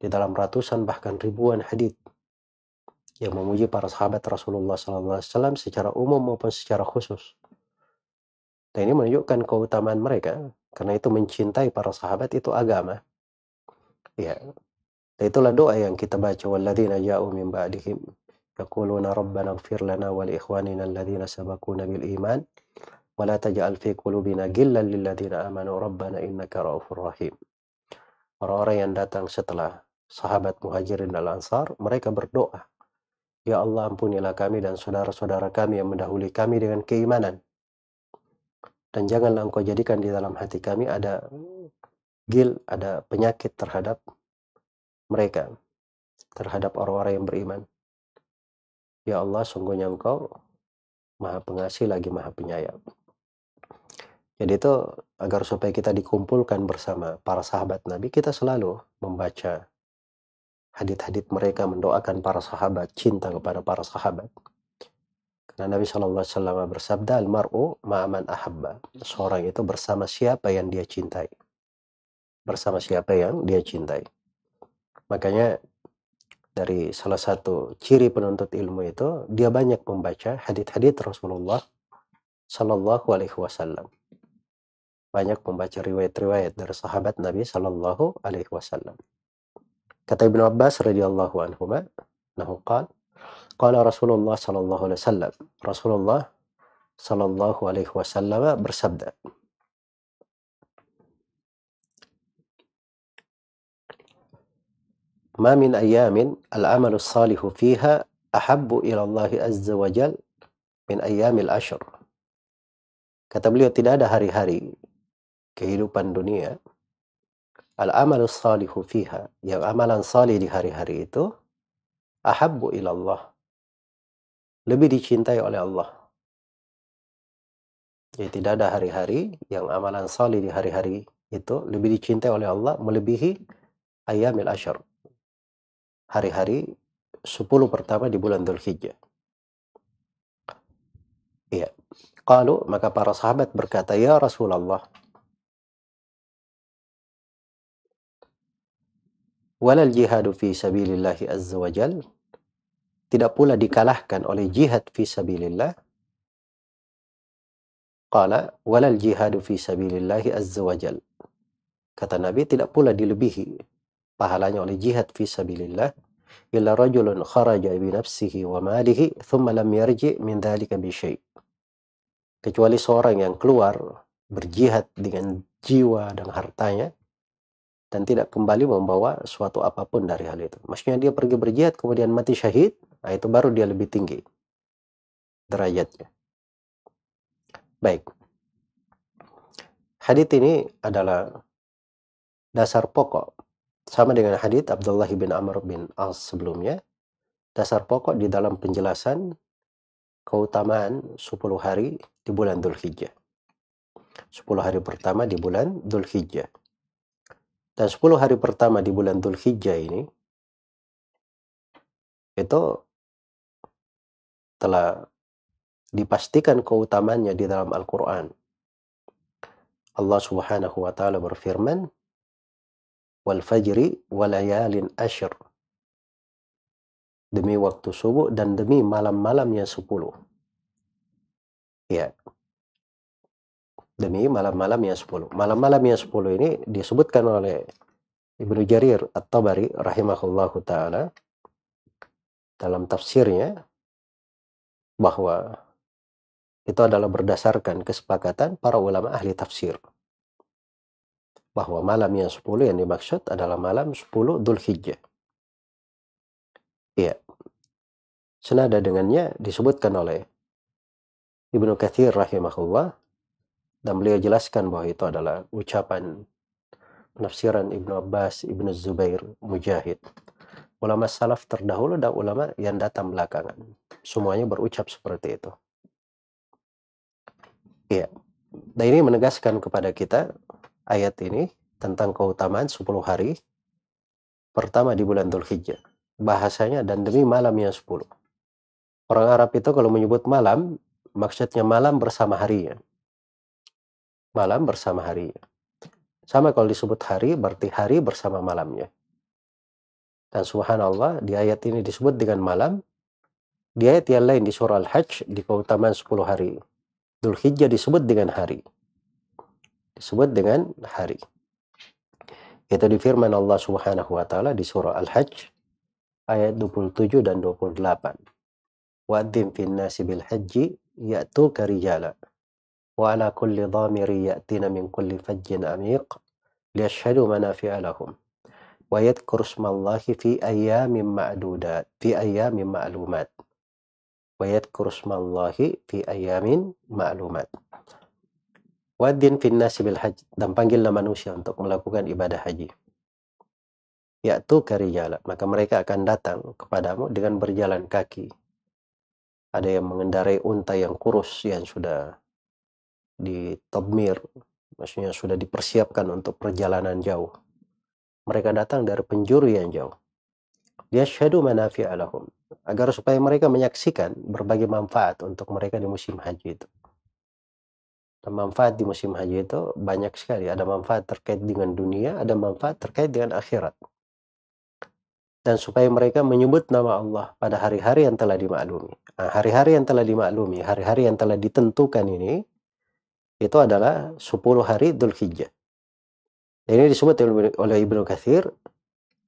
di dalam ratusan bahkan ribuan hadits yang memuji para sahabat Rasulullah Shallallahu Alaihi Wasallam secara umum maupun secara khusus. Dan ini menunjukkan keutamaan mereka karena itu mencintai para sahabat itu agama. Ya. Dan itulah doa yang kita baca Walladina ja'u min ba'dihim yaquluna rabbana ighfir lana wa ikhwanina alladzina sabaquna bil iman ولا تجعل في قلوبنا غلا للذين آمنوا ربنا إنك رؤوف رحيم Orang-orang yang datang setelah sahabat Muhajirin dan Ansar, mereka berdoa, "Ya Allah, ampunilah kami dan saudara-saudara kami yang mendahului kami dengan keimanan. Dan janganlah Engkau jadikan di dalam hati kami ada gil, ada penyakit terhadap mereka, terhadap orang-orang yang beriman." Ya Allah, sungguhnya Engkau Maha Pengasih lagi Maha Penyayang. Jadi itu agar supaya kita dikumpulkan bersama para sahabat Nabi, kita selalu membaca hadit-hadit mereka mendoakan para sahabat, cinta kepada para sahabat. Karena Nabi Shallallahu Alaihi Wasallam bersabda, "Almaru ma'aman ahabba." Seorang itu bersama siapa yang dia cintai. Bersama siapa yang dia cintai. Makanya dari salah satu ciri penuntut ilmu itu dia banyak membaca hadit-hadit Rasulullah Shallallahu Alaihi Wasallam banyak membaca riwayat-riwayat dari sahabat Nabi Shallallahu Alaihi Wasallam. Kata Ibnu Abbas radhiyallahu anhu, nahu qal, qala Rasulullah Shallallahu Alaihi Wasallam, Rasulullah Shallallahu Alaihi Wasallam bersabda, ما من أيام العمل الصالح فيها أحب إلى الله عز وجل min ayamil ashur. Kata beliau tidak ada hari-hari kehidupan dunia, al-amalus salihu fiha, yang amalan salih di hari-hari itu, ahabbu ilallah, lebih dicintai oleh Allah. Jadi ya, tidak ada hari-hari yang amalan salih di hari-hari itu lebih dicintai oleh Allah melebihi ayamil ashar. Hari-hari 10 pertama di bulan Dhul Hijjah. Iya. Kalau maka para sahabat berkata, Ya Rasulullah, walal jihadu fi sabilillahi azza wa jal tidak pula dikalahkan oleh jihad fi sabilillah qala walal jihadu fi sabilillahi azza wa jal kata nabi tidak pula dilebihi pahalanya oleh jihad fi sabilillah illa rajulun kharaja bi nafsihi wa malihi thumma lam yarji min dhalika bi syai kecuali seorang yang keluar berjihad dengan jiwa dan hartanya dan tidak kembali membawa suatu apapun dari hal itu. Maksudnya dia pergi berjihad kemudian mati syahid, nah itu baru dia lebih tinggi derajatnya. Baik. Hadith ini adalah dasar pokok sama dengan hadith Abdullah bin Amr bin Al sebelumnya. Dasar pokok di dalam penjelasan keutamaan 10 hari di bulan hijjah. 10 hari pertama di bulan hijjah. Dan 10 hari pertama di bulan Hijjah ini itu telah dipastikan keutamanya di dalam Al-Qur'an. Allah Subhanahu wa taala berfirman, "Wal fajri walayalin ashr." Demi waktu subuh dan demi malam-malamnya 10. Ya, demi malam-malam yang sepuluh, Malam-malam yang sepuluh ini disebutkan oleh Ibnu Jarir atau Bari rahimahullahu taala dalam tafsirnya bahwa itu adalah berdasarkan kesepakatan para ulama ahli tafsir bahwa malam yang sepuluh yang dimaksud adalah malam sepuluh Dhul Hijjah. Iya. Senada dengannya disebutkan oleh Ibnu Kathir rahimahullah dan beliau jelaskan bahwa itu adalah ucapan penafsiran Ibnu Abbas, Ibnu Zubair, Mujahid. Ulama salaf terdahulu dan ulama yang datang belakangan. Semuanya berucap seperti itu. Iya. Dan ini menegaskan kepada kita ayat ini tentang keutamaan 10 hari pertama di bulan Dhul Hijjah. Bahasanya dan demi malam yang 10. Orang Arab itu kalau menyebut malam, maksudnya malam bersama harinya malam bersama hari Sama kalau disebut hari, berarti hari bersama malamnya. Dan subhanallah, di ayat ini disebut dengan malam. Di ayat yang lain di surah Al-Hajj, di keutamaan 10 hari. Dhul Hijjah disebut dengan hari. Disebut dengan hari. Itu di firman Allah subhanahu wa ta'ala di surah Al-Hajj, ayat 27 dan 28. Wa'adzim finnasi bil hajji ya'tu karijala وعلى كل ضامر يأتين من كل فج عميق ليشهدوا منافع لهم ويذكر اسم الله في أيام معدودات في أيام معلومات ويذكر اسم الله في أيام معلومات Wadin finnasi bil haji dan panggillah manusia untuk melakukan ibadah haji. Yaitu karijala, maka mereka akan datang kepadamu dengan berjalan kaki. Ada yang mengendarai unta yang kurus yang sudah di Tobmir, maksudnya sudah dipersiapkan untuk perjalanan jauh. Mereka datang dari penjuru yang jauh. Dia syadu manafi alahum. Agar supaya mereka menyaksikan berbagai manfaat untuk mereka di musim haji itu. Dan manfaat di musim haji itu banyak sekali. Ada manfaat terkait dengan dunia, ada manfaat terkait dengan akhirat. Dan supaya mereka menyebut nama Allah pada hari-hari yang telah dimaklumi. Nah, hari-hari nah, yang telah dimaklumi, hari-hari yang telah ditentukan ini, itu adalah 10 hari Hijjah. Ini disebut oleh Ibnu Kathir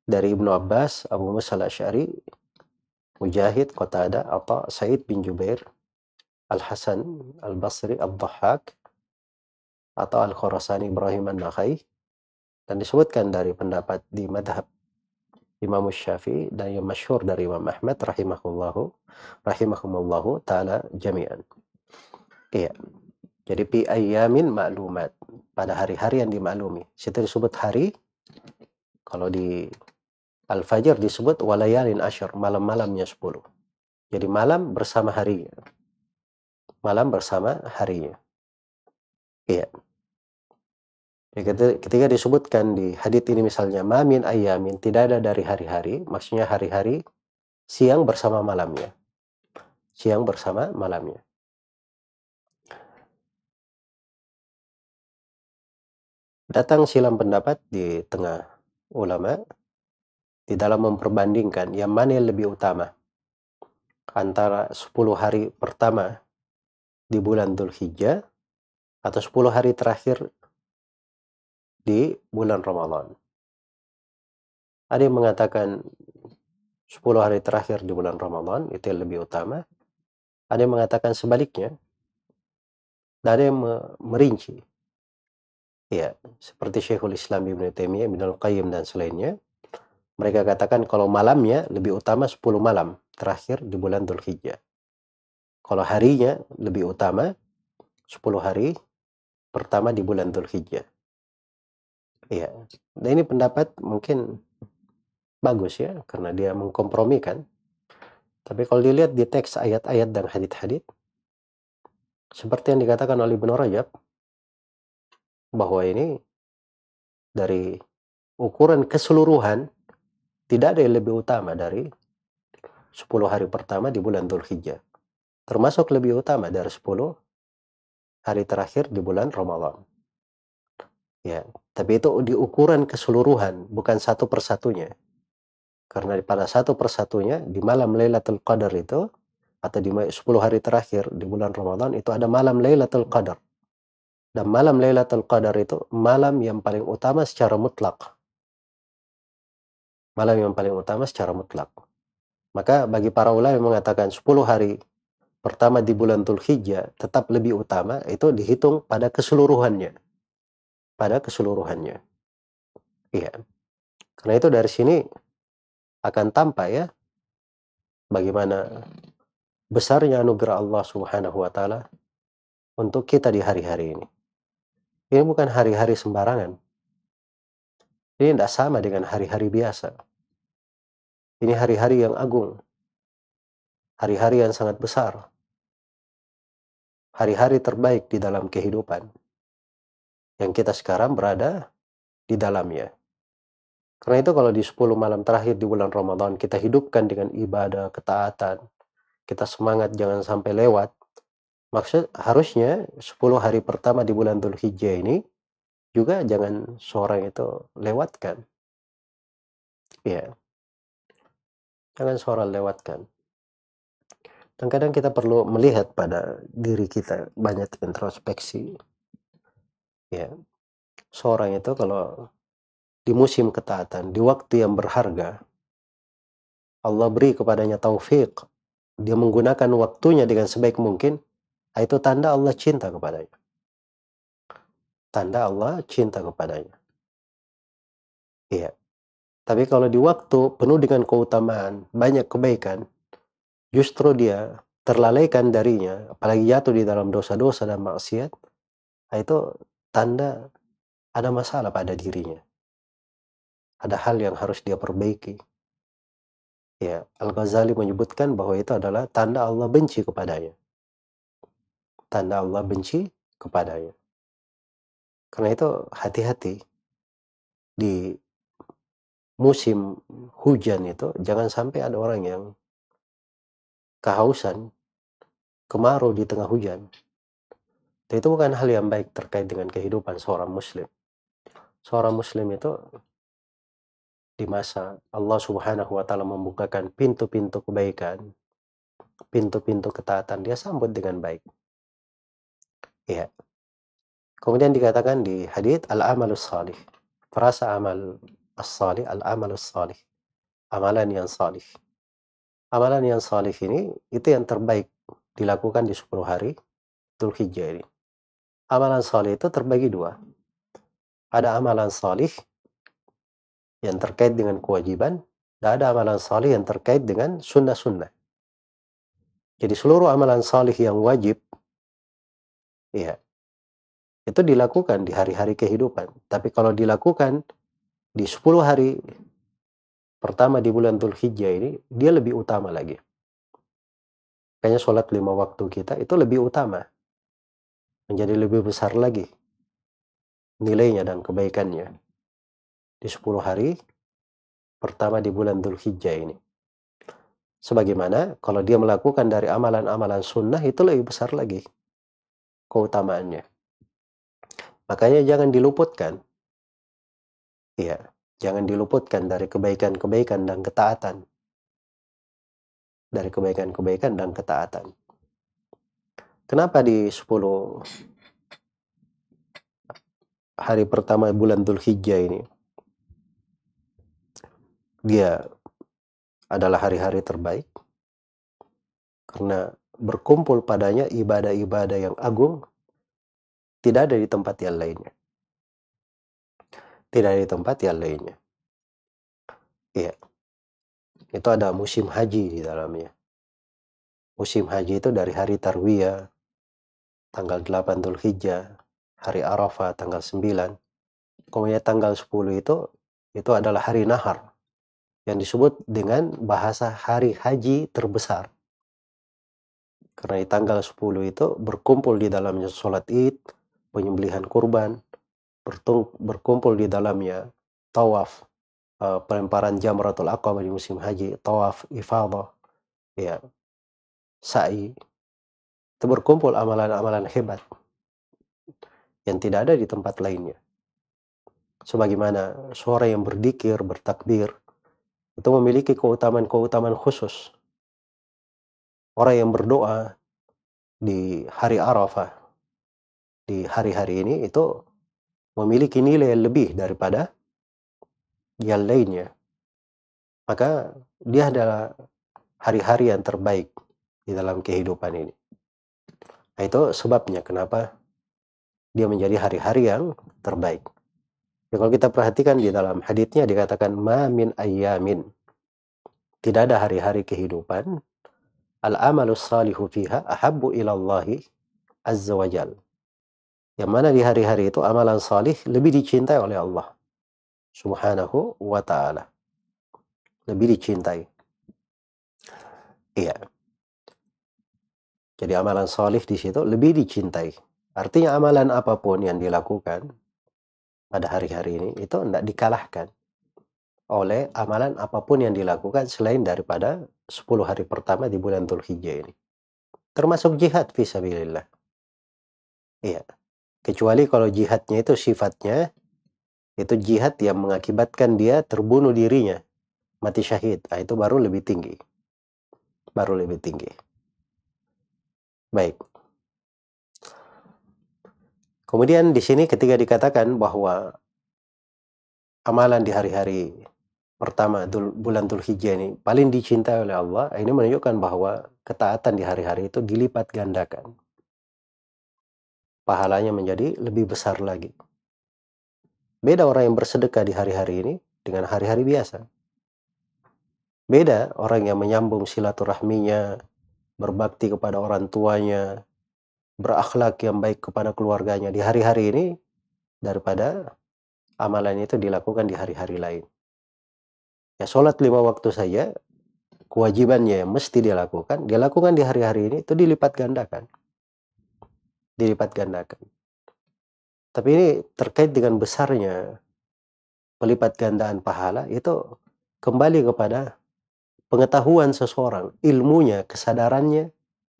dari Ibnu Abbas, Abu Musa al-Asy'ari, Mujahid, Qatada, Atta, Said bin Jubair, Al-Hasan, Al-Basri, Al-Dhahak, atau Al-Khurasani Ibrahim An-Nakhai dan disebutkan dari pendapat di madhab Imam Syafi'i dan yang masyhur dari Imam Ahmad rahimahullahu rahimahumullahu taala jami'an. Iya. Jadi pi ayamin maklumat pada hari-hari yang dimaklumi. Situ disebut hari. Kalau di Al-Fajr disebut walayalin ashur malam-malamnya sepuluh. Jadi malam bersama hari, Malam bersama harinya. Iya. Jadi ya, ketika disebutkan di hadit ini misalnya mamin ayamin tidak ada dari hari-hari, maksudnya hari-hari siang bersama malamnya. Siang bersama malamnya. datang silam pendapat di tengah ulama di dalam memperbandingkan yang mana yang lebih utama antara 10 hari pertama di bulan Dhul Hijjah atau 10 hari terakhir di bulan Ramadan. Ada yang mengatakan 10 hari terakhir di bulan Ramadan itu yang lebih utama. Ada yang mengatakan sebaliknya. Dan ada yang merinci Ya, seperti Syekhul Islam Ibn Taimiyah, Ibn Al-Qayyim dan selainnya, mereka katakan kalau malamnya lebih utama 10 malam terakhir di bulan Dzulhijjah. Kalau harinya lebih utama 10 hari pertama di bulan Dzulhijjah. ya Dan ini pendapat mungkin bagus ya karena dia mengkompromikan. Tapi kalau dilihat di teks ayat-ayat dan hadit-hadit seperti yang dikatakan oleh Ibnu Rajab, bahwa ini dari ukuran keseluruhan tidak ada yang lebih utama dari 10 hari pertama di bulan Dhul Hijjah. Termasuk lebih utama dari 10 hari terakhir di bulan Ramadan. Ya, tapi itu di ukuran keseluruhan, bukan satu persatunya. Karena pada satu persatunya, di malam Lailatul Qadar itu, atau di 10 hari terakhir di bulan Ramadan, itu ada malam Lailatul Qadar. Dan malam Lailatul Qadar itu malam yang paling utama secara mutlak. Malam yang paling utama secara mutlak. Maka bagi para ulama yang mengatakan 10 hari pertama di bulan Dzulhijjah tetap lebih utama itu dihitung pada keseluruhannya. Pada keseluruhannya. Iya. Karena itu dari sini akan tampak ya bagaimana hmm. besarnya anugerah Allah Subhanahu wa taala untuk kita di hari-hari ini. Ini bukan hari-hari sembarangan. Ini tidak sama dengan hari-hari biasa. Ini hari-hari yang agung. Hari-hari yang sangat besar. Hari-hari terbaik di dalam kehidupan. Yang kita sekarang berada di dalamnya. Karena itu kalau di 10 malam terakhir di bulan Ramadan kita hidupkan dengan ibadah, ketaatan, kita semangat jangan sampai lewat, Maksud harusnya 10 hari pertama di bulan Dzulhijjah ini juga jangan seorang itu lewatkan. Ya. Jangan seorang lewatkan. Dan kadang kita perlu melihat pada diri kita banyak introspeksi. Ya. Seorang itu kalau di musim ketaatan, di waktu yang berharga, Allah beri kepadanya taufik. Dia menggunakan waktunya dengan sebaik mungkin itu tanda Allah cinta kepadanya. Tanda Allah cinta kepadanya. Iya. Tapi kalau di waktu penuh dengan keutamaan, banyak kebaikan, justru dia terlalaikan darinya, apalagi jatuh di dalam dosa-dosa dan maksiat, nah itu tanda ada masalah pada dirinya. Ada hal yang harus dia perbaiki. Ya, Al-Ghazali menyebutkan bahwa itu adalah tanda Allah benci kepadanya tanda Allah benci kepadanya. Karena itu hati-hati di musim hujan itu jangan sampai ada orang yang kehausan kemarau di tengah hujan. itu bukan hal yang baik terkait dengan kehidupan seorang muslim. Seorang muslim itu di masa Allah Subhanahu wa taala membukakan pintu-pintu kebaikan, pintu-pintu ketaatan, dia sambut dengan baik. Iya. Kemudian dikatakan di hadis al-amalus salih. Perasa amal as-salih, al-amalus salih. Amalan yang salih. Amalan yang salih ini itu yang terbaik dilakukan di 10 hari Dzulhijjah ini. Amalan salih itu terbagi dua. Ada amalan salih yang terkait dengan kewajiban dan ada amalan salih yang terkait dengan sunnah-sunnah. Jadi seluruh amalan salih yang wajib Iya. Itu dilakukan di hari-hari kehidupan. Tapi kalau dilakukan di 10 hari pertama di bulan hijjah ini, dia lebih utama lagi. Kayaknya sholat lima waktu kita itu lebih utama. Menjadi lebih besar lagi nilainya dan kebaikannya. Di 10 hari pertama di bulan hijjah ini sebagaimana kalau dia melakukan dari amalan-amalan sunnah itu lebih besar lagi keutamaannya. Makanya jangan diluputkan. Iya, jangan diluputkan dari kebaikan-kebaikan dan ketaatan. Dari kebaikan-kebaikan dan ketaatan. Kenapa di 10 hari pertama bulan Dzulhijjah ini dia adalah hari-hari terbaik karena berkumpul padanya ibadah-ibadah yang agung tidak ada di tempat yang lainnya. Tidak ada di tempat yang lainnya. Iya. Itu ada musim haji di dalamnya. Musim haji itu dari hari Tarwiyah, tanggal 8 Dhul Hijjah, hari Arafah tanggal 9, kemudian tanggal 10 itu itu adalah hari Nahar yang disebut dengan bahasa hari haji terbesar karena di tanggal 10 itu berkumpul di dalamnya sholat id, penyembelihan kurban, berkumpul di dalamnya tawaf, uh, pelemparan jamratul aqabah di musim haji, tawaf, ifadah, ya, sa'i. Itu berkumpul amalan-amalan hebat yang tidak ada di tempat lainnya. Sebagaimana suara yang berdikir, bertakbir, itu memiliki keutamaan-keutamaan khusus orang yang berdoa di hari Arafah di hari-hari ini itu memiliki nilai yang lebih daripada yang lainnya. Maka dia adalah hari-hari yang terbaik di dalam kehidupan ini. Nah, itu sebabnya kenapa dia menjadi hari-hari yang terbaik. Ya, kalau kita perhatikan di dalam haditnya dikatakan mamin ayamin. Tidak ada hari-hari kehidupan al-amalu salihu fiha ahabbu Allahi azza wa jal. Yang mana di hari-hari itu amalan salih lebih dicintai oleh Allah subhanahu wa ta'ala. Lebih dicintai. Iya. Jadi amalan salih di situ lebih dicintai. Artinya amalan apapun yang dilakukan pada hari-hari ini itu tidak dikalahkan oleh amalan apapun yang dilakukan selain daripada 10 hari pertama di bulan Dhul Hijjah ini. Termasuk jihad visabilillah. Iya. Kecuali kalau jihadnya itu sifatnya, itu jihad yang mengakibatkan dia terbunuh dirinya. Mati syahid. Nah, itu baru lebih tinggi. Baru lebih tinggi. Baik. Kemudian di sini ketika dikatakan bahwa amalan di hari-hari pertama dul, bulan Hijjah ini paling dicintai oleh Allah, ini menunjukkan bahwa ketaatan di hari-hari itu dilipat gandakan. Pahalanya menjadi lebih besar lagi. Beda orang yang bersedekah di hari-hari ini dengan hari-hari biasa. Beda orang yang menyambung silaturahminya, berbakti kepada orang tuanya, berakhlak yang baik kepada keluarganya di hari-hari ini daripada amalan itu dilakukan di hari-hari lain. Ya sholat lima waktu saja kewajibannya yang mesti dilakukan dilakukan di hari-hari ini itu dilipat gandakan. Dilipat gandakan. Tapi ini terkait dengan besarnya pelipat gandaan pahala itu kembali kepada pengetahuan seseorang, ilmunya, kesadarannya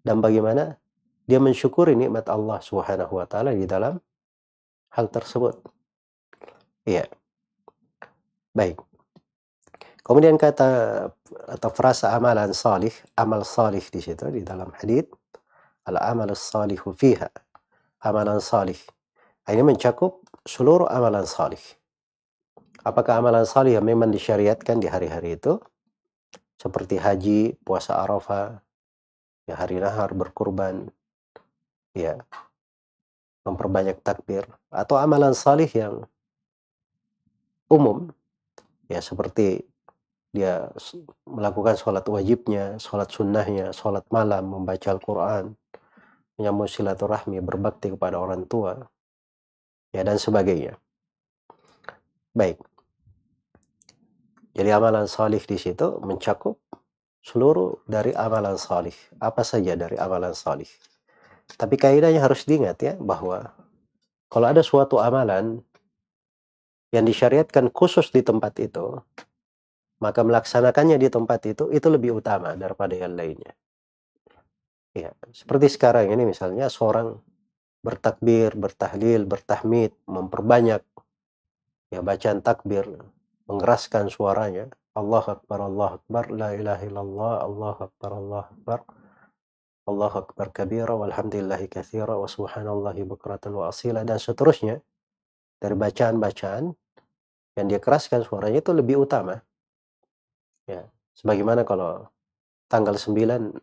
dan bagaimana dia mensyukuri nikmat Allah Subhanahu wa taala di dalam hal tersebut. Iya. Baik. Kemudian kata atau frasa amalan salih, amal salih di situ di dalam hadis al amal salihu fiha, amalan salih. Nah, ini mencakup seluruh amalan salih. Apakah amalan salih yang memang disyariatkan di hari-hari itu? Seperti haji, puasa Arafah, ya hari nahar, berkurban, ya memperbanyak takbir atau amalan salih yang umum ya seperti dia melakukan sholat wajibnya, sholat sunnahnya, sholat malam, membaca Al-Quran, menyambung silaturahmi, berbakti kepada orang tua, ya dan sebagainya. Baik. Jadi amalan salih di situ mencakup seluruh dari amalan salih. Apa saja dari amalan salih. Tapi kaidahnya harus diingat ya bahwa kalau ada suatu amalan yang disyariatkan khusus di tempat itu, maka melaksanakannya di tempat itu itu lebih utama daripada yang lainnya. Ya, seperti sekarang ini misalnya seorang bertakbir, bertahlil, bertahmid, memperbanyak ya bacaan takbir, mengeraskan suaranya, Allah Akbar, Allah Akbar, la ilaha illallah, Allah Akbar, Allah Akbar. Allah Akbar kabira walhamdulillahi kathira wa subhanallahi bukratan wa asila dan seterusnya dari bacaan-bacaan yang dia keraskan suaranya itu lebih utama Ya, sebagaimana kalau tanggal 9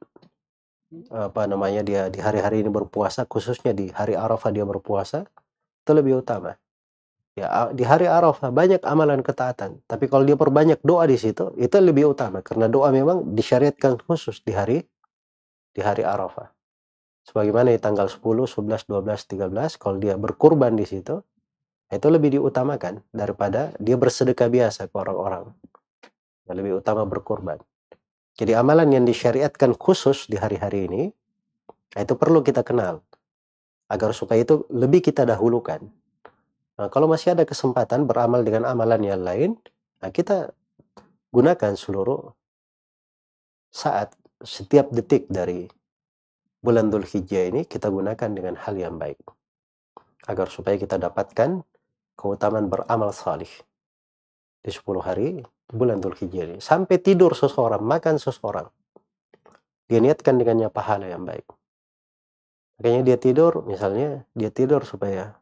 apa namanya dia di hari-hari ini berpuasa khususnya di hari Arafah dia berpuasa itu lebih utama. Ya, di hari Arafah banyak amalan ketaatan, tapi kalau dia perbanyak doa di situ itu lebih utama karena doa memang disyariatkan khusus di hari di hari Arafah. Sebagaimana di tanggal 10, 11, 12, 13 kalau dia berkurban di situ itu lebih diutamakan daripada dia bersedekah biasa ke orang-orang yang lebih utama berkorban. Jadi amalan yang disyariatkan khusus di hari-hari ini, itu perlu kita kenal. Agar supaya itu lebih kita dahulukan. Nah, kalau masih ada kesempatan beramal dengan amalan yang lain, nah kita gunakan seluruh saat, setiap detik dari bulan Dhul Hijjah ini kita gunakan dengan hal yang baik. Agar supaya kita dapatkan keutamaan beramal salih di 10 hari bulan Dzulhijjah sampai tidur seseorang, makan seseorang. Dia niatkan dengannya pahala yang baik. Makanya dia tidur, misalnya dia tidur supaya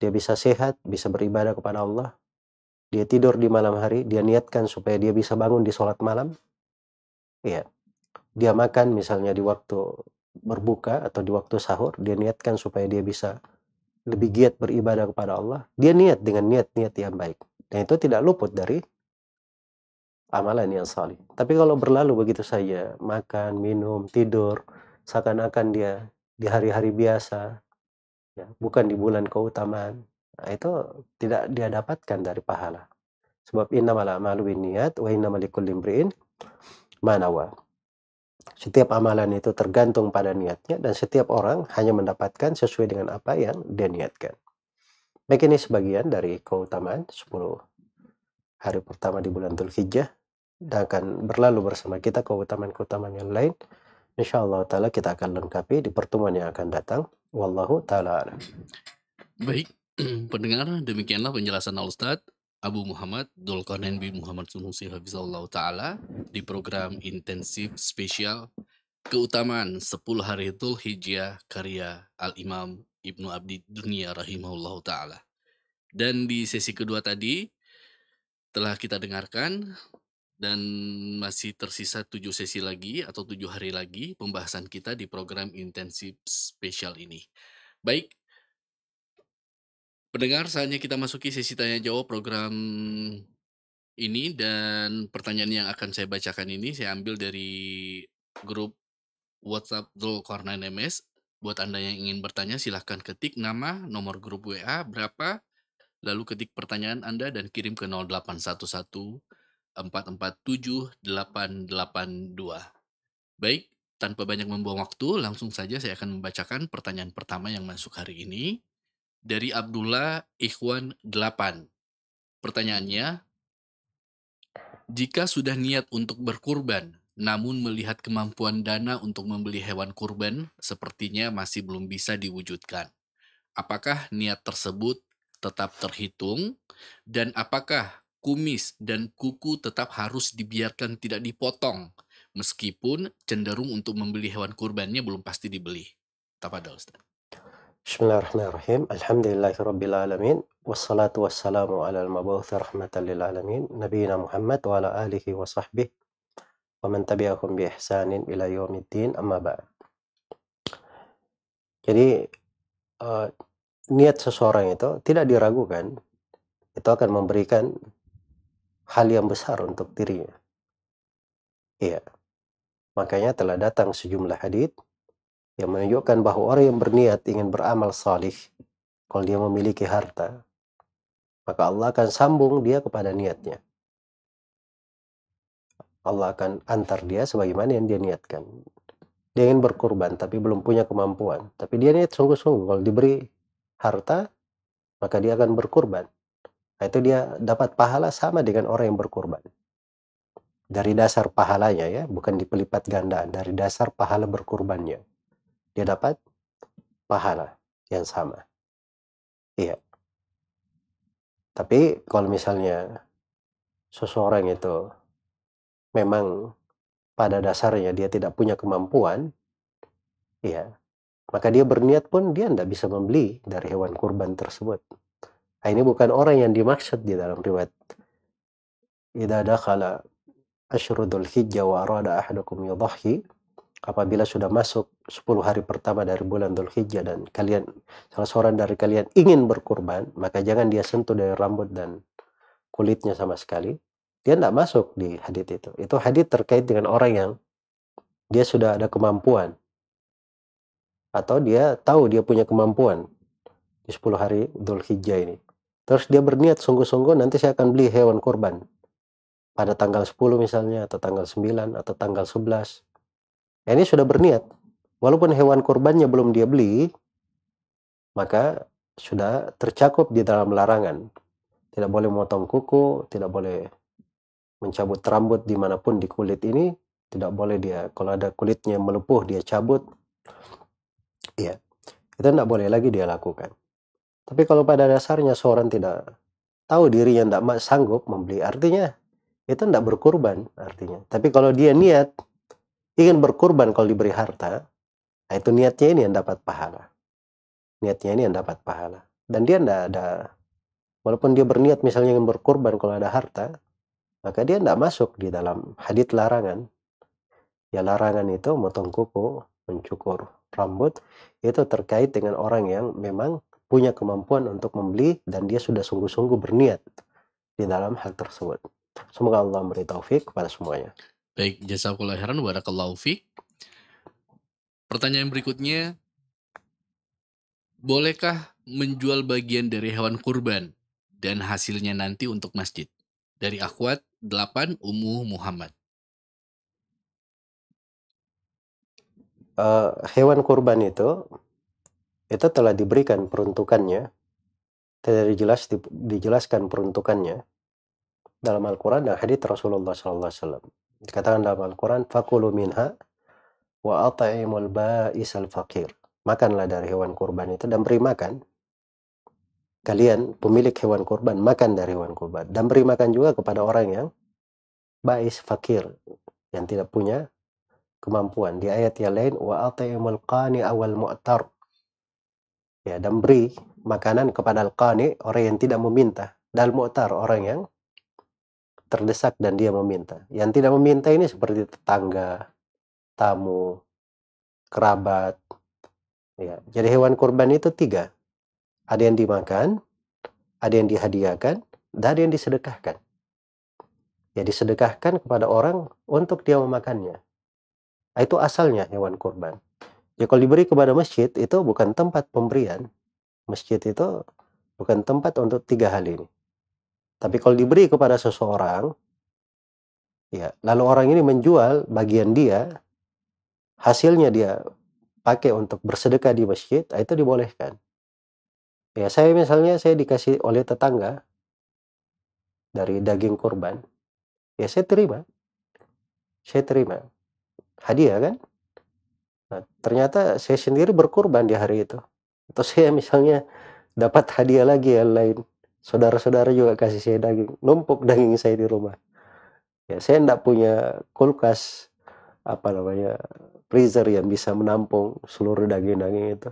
dia bisa sehat, bisa beribadah kepada Allah. Dia tidur di malam hari, dia niatkan supaya dia bisa bangun di sholat malam. ya Dia makan misalnya di waktu berbuka atau di waktu sahur, dia niatkan supaya dia bisa lebih giat beribadah kepada Allah. Dia niat dengan niat-niat yang baik. Dan itu tidak luput dari amalan yang salih. Tapi kalau berlalu begitu saja, makan, minum, tidur, seakan-akan dia di hari-hari biasa, ya, bukan di bulan keutamaan, nah, itu tidak dia dapatkan dari pahala. Sebab malu a'malu niat, wa inna likulli imri'in manawa. Setiap amalan itu tergantung pada niatnya dan setiap orang hanya mendapatkan sesuai dengan apa yang dia niatkan. Baik ini sebagian dari keutamaan 10 hari pertama di bulan Dzulhijjah dan akan berlalu bersama kita keutamaan-keutamaan yang lain. Insyaallah taala kita akan lengkapi di pertemuan yang akan datang. Wallahu taala Baik, pendengar, demikianlah penjelasan Al Ustaz Abu Muhammad Dulkarnain bin Muhammad Sunusi Hafizallahu taala di program intensif spesial keutamaan 10 hari Dhul Hijjah karya Al-Imam Ibnu Abdi Dunia rahimahullah taala. Dan di sesi kedua tadi telah kita dengarkan dan masih tersisa tujuh sesi lagi atau tujuh hari lagi pembahasan kita di program intensif spesial ini. Baik, pendengar saatnya kita masuki sesi tanya jawab program ini dan pertanyaan yang akan saya bacakan ini saya ambil dari grup WhatsApp Dol Corner MS. Buat Anda yang ingin bertanya silahkan ketik nama, nomor grup WA, berapa, lalu ketik pertanyaan Anda dan kirim ke 0811 dua. Baik, tanpa banyak membuang waktu, langsung saja saya akan membacakan pertanyaan pertama yang masuk hari ini dari Abdullah Ikhwan 8. Pertanyaannya, jika sudah niat untuk berkurban, namun melihat kemampuan dana untuk membeli hewan kurban sepertinya masih belum bisa diwujudkan. Apakah niat tersebut tetap terhitung dan apakah kumis dan kuku tetap harus dibiarkan tidak dipotong, meskipun cenderung untuk membeli hewan kurbannya belum pasti dibeli. Tapada Ustaz. Bismillahirrahmanirrahim. Alhamdulillahi alamin. Wassalatu wassalamu ala al-mabuth rahmatan lil alamin. Nabiyina Muhammad wa ala alihi wa sahbihi wa man tabi'ahum bi ihsanin ila yaumiddin amma ba'd. Jadi uh, niat seseorang itu tidak diragukan itu akan memberikan hal yang besar untuk dirinya. Iya. Makanya telah datang sejumlah hadis yang menunjukkan bahwa orang yang berniat ingin beramal salih, kalau dia memiliki harta, maka Allah akan sambung dia kepada niatnya. Allah akan antar dia sebagaimana yang dia niatkan. Dia ingin berkorban tapi belum punya kemampuan. Tapi dia niat sungguh-sungguh. Kalau diberi harta, maka dia akan berkorban. Nah, itu dia dapat pahala sama dengan orang yang berkurban. Dari dasar pahalanya ya, bukan dipelipat gandaan, dari dasar pahala berkurbannya. Dia dapat pahala yang sama. Iya. Tapi kalau misalnya seseorang itu memang pada dasarnya dia tidak punya kemampuan, iya maka dia berniat pun dia tidak bisa membeli dari hewan kurban tersebut. Nah, ini bukan orang yang dimaksud di dalam riwayat. Ida dakhala asyrudul hijjah wa arada ahadukum yudahhi. apabila sudah masuk 10 hari pertama dari bulan Dhul Hijjah dan kalian salah seorang dari kalian ingin berkurban maka jangan dia sentuh dari rambut dan kulitnya sama sekali dia tidak masuk di hadit itu itu hadit terkait dengan orang yang dia sudah ada kemampuan atau dia tahu dia punya kemampuan di 10 hari Dhul Hijjah ini Terus dia berniat sungguh-sungguh nanti saya akan beli hewan kurban. Pada tanggal 10 misalnya, atau tanggal 9, atau tanggal 11. Ya, nah, ini sudah berniat. Walaupun hewan kurbannya belum dia beli, maka sudah tercakup di dalam larangan. Tidak boleh memotong kuku, tidak boleh mencabut rambut dimanapun di kulit ini, tidak boleh dia, kalau ada kulitnya melepuh, dia cabut. ya itu tidak boleh lagi dia lakukan. Tapi kalau pada dasarnya seorang tidak tahu diri yang tidak sanggup membeli, artinya itu tidak berkurban artinya. Tapi kalau dia niat ingin berkurban kalau diberi harta, nah itu niatnya ini yang dapat pahala. Niatnya ini yang dapat pahala. Dan dia tidak ada, walaupun dia berniat misalnya ingin berkurban kalau ada harta, maka dia tidak masuk di dalam hadit larangan. Ya larangan itu motong kuku, mencukur rambut, itu terkait dengan orang yang memang punya kemampuan untuk membeli dan dia sudah sungguh-sungguh berniat di dalam hal tersebut. Semoga Allah memberi taufik kepada semuanya. Baik, jasa kelahiran barakallahu fiq. Pertanyaan berikutnya, bolehkah menjual bagian dari hewan kurban dan hasilnya nanti untuk masjid? Dari akhwat 8 Ummu Muhammad. Uh, hewan kurban itu itu telah diberikan peruntukannya, telah dijelas, dijelaskan peruntukannya dalam Al-Quran dan hadits Rasulullah SAW. Dikatakan dalam Al-Quran, Fakulu minha wa ata'imul ba'is al-faqir. Makanlah dari hewan kurban itu dan beri makan. Kalian pemilik hewan kurban, makan dari hewan kurban. Dan beri makan juga kepada orang yang ba'is fakir, yang tidak punya kemampuan. Di ayat yang lain, wa ata'imul qani awal mu'tar ya dan beri makanan kepada al-qani orang yang tidak meminta dan mu'tar orang yang terdesak dan dia meminta yang tidak meminta ini seperti tetangga tamu kerabat ya jadi hewan kurban itu tiga ada yang dimakan ada yang dihadiahkan dan ada yang disedekahkan ya disedekahkan kepada orang untuk dia memakannya itu asalnya hewan kurban Ya kalau diberi kepada masjid itu bukan tempat pemberian. Masjid itu bukan tempat untuk tiga hal ini. Tapi kalau diberi kepada seseorang, ya lalu orang ini menjual bagian dia, hasilnya dia pakai untuk bersedekah di masjid, ah, itu dibolehkan. Ya saya misalnya saya dikasih oleh tetangga dari daging kurban, ya saya terima. Saya terima. Hadiah kan? Nah, ternyata saya sendiri berkurban di hari itu. Atau saya misalnya dapat hadiah lagi yang lain. Saudara-saudara juga kasih saya daging. Numpuk daging saya di rumah. Ya, saya tidak punya kulkas, apa namanya, freezer yang bisa menampung seluruh daging-daging itu.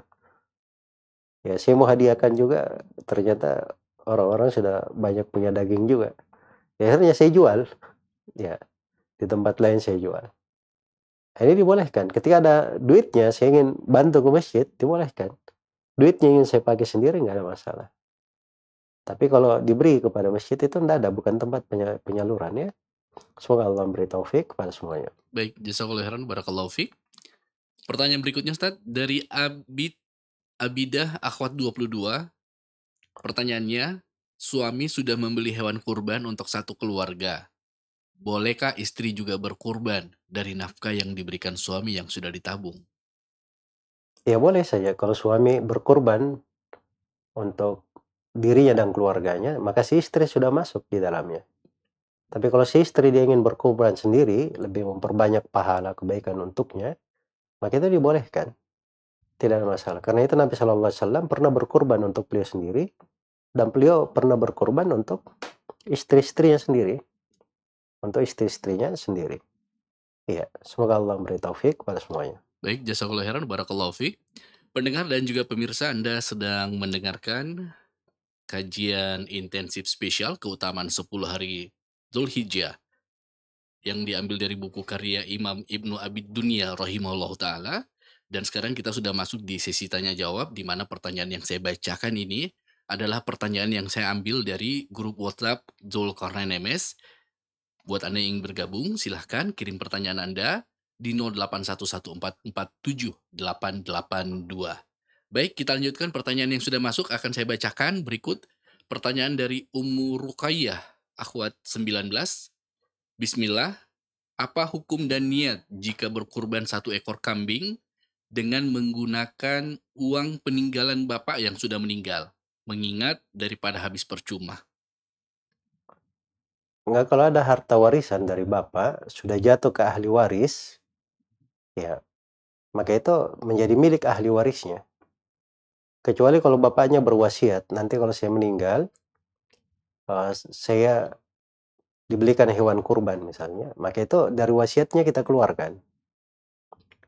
Ya, saya mau hadiahkan juga, ternyata orang-orang sudah banyak punya daging juga. Ya, akhirnya saya jual. Ya, di tempat lain saya jual ini dibolehkan ketika ada duitnya saya ingin bantu ke masjid dibolehkan duitnya ingin saya pakai sendiri nggak ada masalah tapi kalau diberi kepada masjid itu tidak ada bukan tempat penyaluran ya semoga Allah memberi taufik kepada semuanya baik jasa kelahiran, barakallahu taufik. pertanyaan berikutnya Ustaz dari Abid Abidah akhwat 22 pertanyaannya suami sudah membeli hewan kurban untuk satu keluarga Bolehkah istri juga berkurban dari nafkah yang diberikan suami yang sudah ditabung? Ya boleh saja kalau suami berkorban untuk dirinya dan keluarganya, maka si istri sudah masuk di dalamnya. Tapi kalau si istri dia ingin berkorban sendiri, lebih memperbanyak pahala kebaikan untuknya, maka itu dibolehkan. Tidak ada masalah. Karena itu Nabi saw pernah berkorban untuk beliau sendiri dan beliau pernah berkorban untuk istri-istrinya sendiri. Untuk istri-istrinya sendiri. Iya, semoga Allah memberi taufik pada semuanya. Baik, jasa heran barakallahu fiik. Pendengar dan juga pemirsa Anda sedang mendengarkan kajian intensif spesial keutamaan 10 hari Zulhijjah yang diambil dari buku karya Imam Ibnu Abid Dunia rahimahullah taala dan sekarang kita sudah masuk di sesi tanya jawab di mana pertanyaan yang saya bacakan ini adalah pertanyaan yang saya ambil dari grup WhatsApp Zulkarnain MS Buat Anda yang ingin bergabung, silahkan kirim pertanyaan Anda di 0811447882. Baik, kita lanjutkan pertanyaan yang sudah masuk akan saya bacakan berikut. Pertanyaan dari Ummu Ruqayyah, akhwat 19. Bismillah, apa hukum dan niat jika berkurban satu ekor kambing dengan menggunakan uang peninggalan bapak yang sudah meninggal? Mengingat daripada habis percuma. Enggak kalau ada harta warisan dari bapak sudah jatuh ke ahli waris, ya maka itu menjadi milik ahli warisnya. Kecuali kalau bapaknya berwasiat, nanti kalau saya meninggal, eh, saya dibelikan hewan kurban misalnya, maka itu dari wasiatnya kita keluarkan.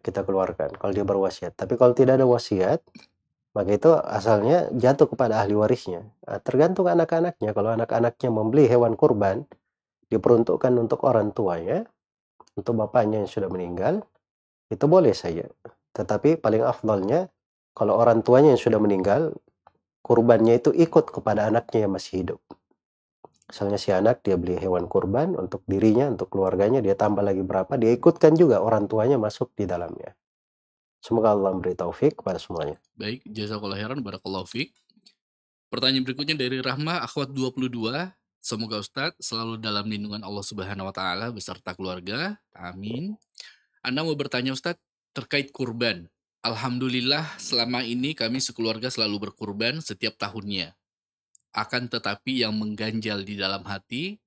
Kita keluarkan kalau dia berwasiat. Tapi kalau tidak ada wasiat, maka itu asalnya jatuh kepada ahli warisnya. Nah, tergantung anak-anaknya. Kalau anak-anaknya membeli hewan kurban, diperuntukkan untuk orang tuanya, untuk bapaknya yang sudah meninggal, itu boleh saja. Tetapi paling afdalnya, kalau orang tuanya yang sudah meninggal, kurbannya itu ikut kepada anaknya yang masih hidup. Misalnya si anak dia beli hewan kurban untuk dirinya, untuk keluarganya, dia tambah lagi berapa, dia ikutkan juga orang tuanya masuk di dalamnya. Semoga Allah memberi taufik kepada semuanya. Baik, jazakallah kelahiran barakallahu Pertanyaan berikutnya dari Rahma Akhwat 22. Semoga Ustadz selalu dalam lindungan Allah Subhanahu wa taala beserta keluarga. Amin. Anda mau bertanya Ustadz terkait kurban. Alhamdulillah selama ini kami sekeluarga selalu berkurban setiap tahunnya. Akan tetapi yang mengganjal di dalam hati,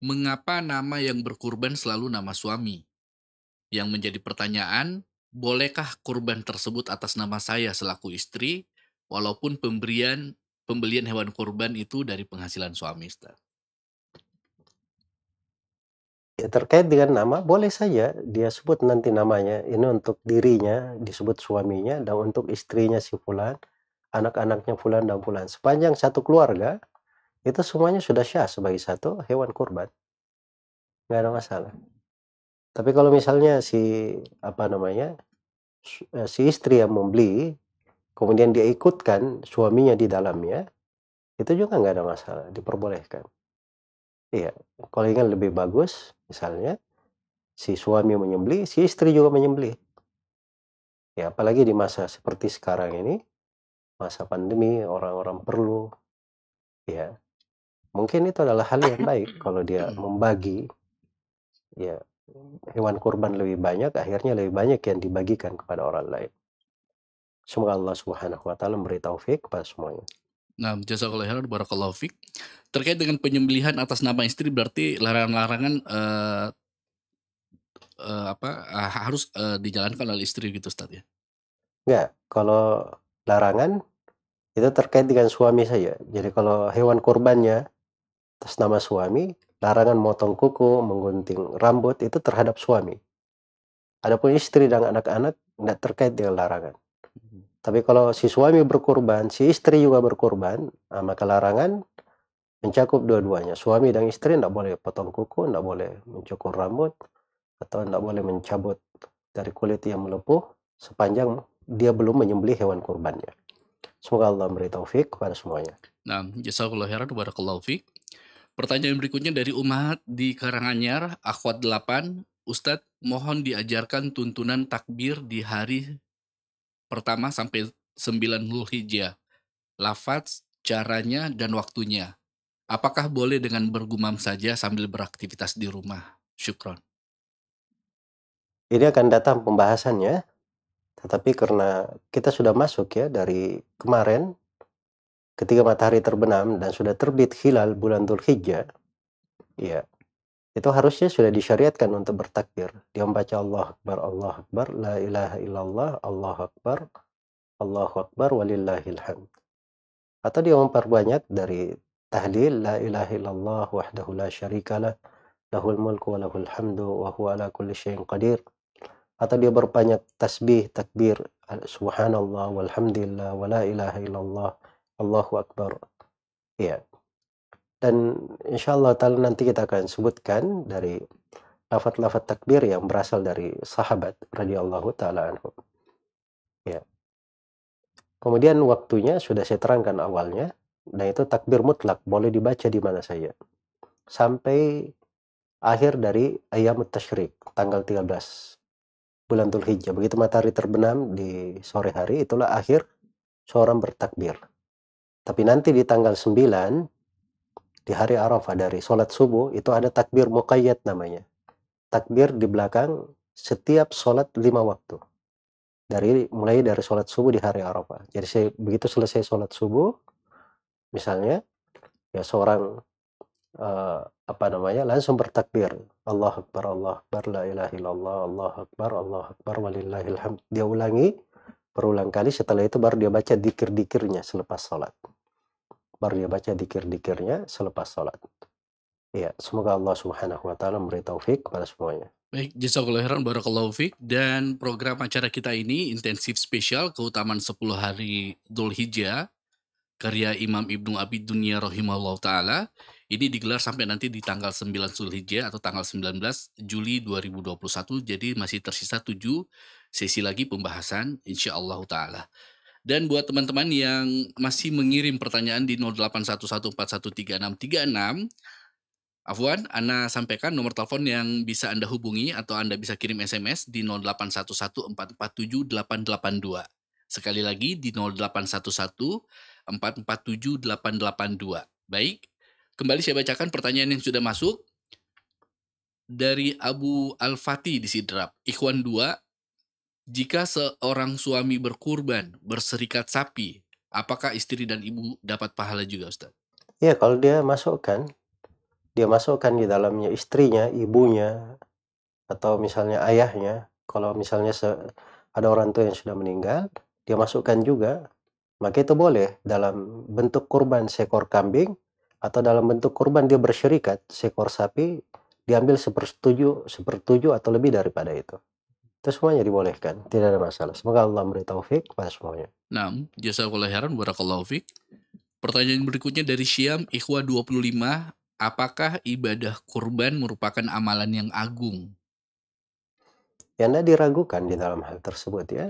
mengapa nama yang berkurban selalu nama suami? Yang menjadi pertanyaan, bolehkah kurban tersebut atas nama saya selaku istri, walaupun pemberian pembelian hewan kurban itu dari penghasilan suami, Ustaz? Ya, terkait dengan nama, boleh saja dia sebut nanti namanya. Ini untuk dirinya, disebut suaminya, dan untuk istrinya si Fulan, anak-anaknya Fulan dan Fulan. Sepanjang satu keluarga, itu semuanya sudah syah sebagai satu hewan kurban. Nggak ada masalah. Tapi kalau misalnya si, apa namanya, eh, si istri yang membeli, kemudian dia ikutkan suaminya di dalamnya, itu juga nggak ada masalah, diperbolehkan. Iya, kalau ingin lebih bagus, misalnya si suami menyembeli si istri juga menyembeli Ya, apalagi di masa seperti sekarang ini, masa pandemi, orang-orang perlu, ya, mungkin itu adalah hal yang baik kalau dia hmm. membagi, ya, hewan kurban lebih banyak, akhirnya lebih banyak yang dibagikan kepada orang lain. Semoga Allah Subhanahu wa taala memberi taufik kepada semuanya. Nah, jazakallahu khairan barakallahu fik. Terkait dengan penyembelihan atas nama istri berarti larangan-larangan uh, uh, apa uh, harus uh, dijalankan oleh istri gitu Ustaz ya? Enggak, kalau larangan itu terkait dengan suami saja. Jadi kalau hewan kurbannya atas nama suami, larangan motong kuku, menggunting rambut itu terhadap suami. Adapun istri dan anak-anak tidak terkait dengan larangan. Hmm. Tapi kalau si suami berkorban, si istri juga berkorban, nah, maka larangan mencakup dua-duanya. Suami dan istri tidak boleh potong kuku, tidak boleh mencukur rambut, atau tidak boleh mencabut dari kulit yang melepuh sepanjang dia belum menyembelih hewan kurbannya. Semoga Allah memberi taufik kepada semuanya. Nah, jazakallahu khairan barakallahu fiik. Pertanyaan berikutnya dari Umat di Karanganyar, akhwat 8. Ustadz, mohon diajarkan tuntunan takbir di hari pertama sampai 9 Zulhijjah. Lafaz, caranya, dan waktunya. Apakah boleh dengan bergumam saja sambil beraktivitas di rumah? Syukron. Ini akan datang pembahasannya, tetapi karena kita sudah masuk ya dari kemarin, ketika matahari terbenam dan sudah terbit hilal bulan Dzulhijjah, ya itu harusnya sudah disyariatkan untuk bertakbir. Dia membaca Allah Akbar, Allah Akbar, La ilaha illallah, Allah Akbar, Allah Akbar, walillahil hamd. Atau dia memperbanyak dari tahlil, La ilaha illallah, wahdahu la syarikalah, lahul mulku wa lahul hamdu, wa huwa ala kulli syai'in qadir. Atau dia berbanyak tasbih, takbir, Subhanallah, walhamdulillah, wa la ilaha illallah, Allahu Akbar. Ya, dan insya Allah taala nanti kita akan sebutkan dari lafat-lafat takbir yang berasal dari sahabat radhiyallahu taala anhu. Ya. Kemudian waktunya sudah saya terangkan awalnya dan itu takbir mutlak boleh dibaca di mana saja sampai akhir dari ayam tasyrik tanggal 13 bulan Hijjah. begitu matahari terbenam di sore hari itulah akhir seorang bertakbir tapi nanti di tanggal 9 di hari Arafah dari sholat subuh itu ada takbir muqayyad namanya. Takbir di belakang setiap sholat lima waktu. Dari mulai dari sholat subuh di hari Arafah. Jadi saya, begitu selesai sholat subuh, misalnya ya seorang uh, apa namanya langsung bertakbir Allah akbar Allah akbar la ilaha illallah Allah akbar Allah akbar walillahilhamd dia ulangi berulang kali setelah itu baru dia baca dikir-dikirnya selepas sholat baru dia baca dikir-dikirnya selepas sholat. Ya, semoga Allah Subhanahu wa taala memberi taufik kepada semuanya. Baik, jazakallahu kelahiran barakallahu fiik dan program acara kita ini intensif spesial keutamaan 10 hari Dzulhijjah karya Imam Ibnu Abi Dunia rahimahullah taala. Ini digelar sampai nanti di tanggal 9 Zulhijjah atau tanggal 19 Juli 2021. Jadi masih tersisa 7 sesi lagi pembahasan insya Allah taala. Dan buat teman-teman yang masih mengirim pertanyaan di 0811413636, Afwan, Anda sampaikan nomor telepon yang bisa Anda hubungi atau Anda bisa kirim SMS di 0811447882. Sekali lagi di 0811447882. Baik, kembali saya bacakan pertanyaan yang sudah masuk dari Abu Al-Fatih di Sidrap. Ikhwan 2, jika seorang suami berkurban, berserikat sapi, apakah istri dan ibu dapat pahala juga Ustaz? Ya, kalau dia masukkan, dia masukkan di dalamnya istrinya, ibunya, atau misalnya ayahnya. Kalau misalnya ada orang tua yang sudah meninggal, dia masukkan juga. Maka itu boleh dalam bentuk kurban seekor kambing atau dalam bentuk kurban dia berserikat seekor sapi diambil sepertujuh, sepertujuh atau lebih daripada itu. Itu semuanya dibolehkan, tidak ada masalah. Semoga Allah memberi taufik kepada semuanya. Nah, jasa kelahiran barakallahu fiik. Pertanyaan berikutnya dari Syam Ikhwa 25, apakah ibadah kurban merupakan amalan yang agung? Ya, tidak diragukan di dalam hal tersebut ya.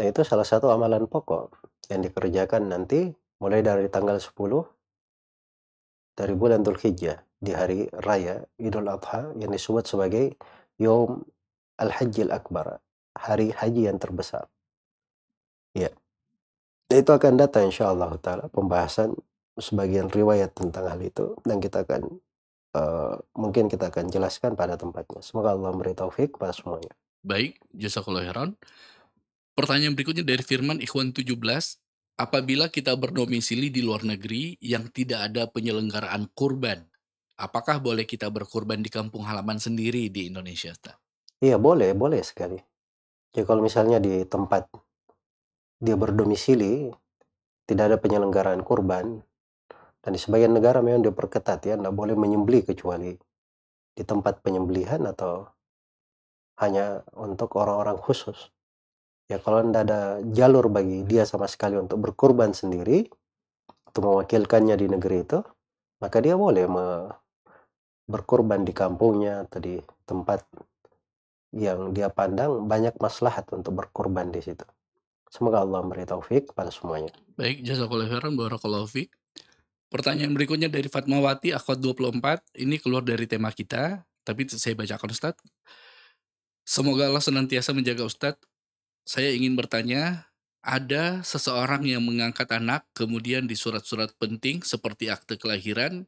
Nah, itu salah satu amalan pokok yang dikerjakan nanti mulai dari tanggal 10 dari bulan Dzulhijjah di hari raya Idul Adha yang disebut sebagai Yom Al-Hajjil Akbar, hari haji yang terbesar. Ya. Itu akan datang insya Allah taala pembahasan sebagian riwayat tentang hal itu dan kita akan uh, mungkin kita akan jelaskan pada tempatnya. Semoga Allah memberi taufik kepada semuanya. Baik, jazakallahu khairan. Pertanyaan berikutnya dari Firman Ikhwan 17, apabila kita berdomisili di luar negeri yang tidak ada penyelenggaraan kurban, apakah boleh kita berkurban di kampung halaman sendiri di Indonesia, Ustaz? Iya boleh boleh sekali. Ya kalau misalnya di tempat dia berdomisili, tidak ada penyelenggaraan kurban, dan di sebagian negara memang dia diperketat ya, tidak boleh menyembelih kecuali di tempat penyembelihan atau hanya untuk orang-orang khusus. Ya kalau tidak ada jalur bagi dia sama sekali untuk berkurban sendiri, atau mewakilkannya di negeri itu, maka dia boleh berkurban di kampungnya atau di tempat yang dia pandang banyak maslahat untuk berkorban di situ. Semoga Allah memberi taufik pada semuanya. Baik, jazakallahu khairan barakallahu fiik. Pertanyaan berikutnya dari Fatmawati Akhwat 24. Ini keluar dari tema kita, tapi saya bacakan Ustaz. Semoga Allah senantiasa menjaga Ustaz. Saya ingin bertanya, ada seseorang yang mengangkat anak kemudian di surat-surat penting seperti akte kelahiran,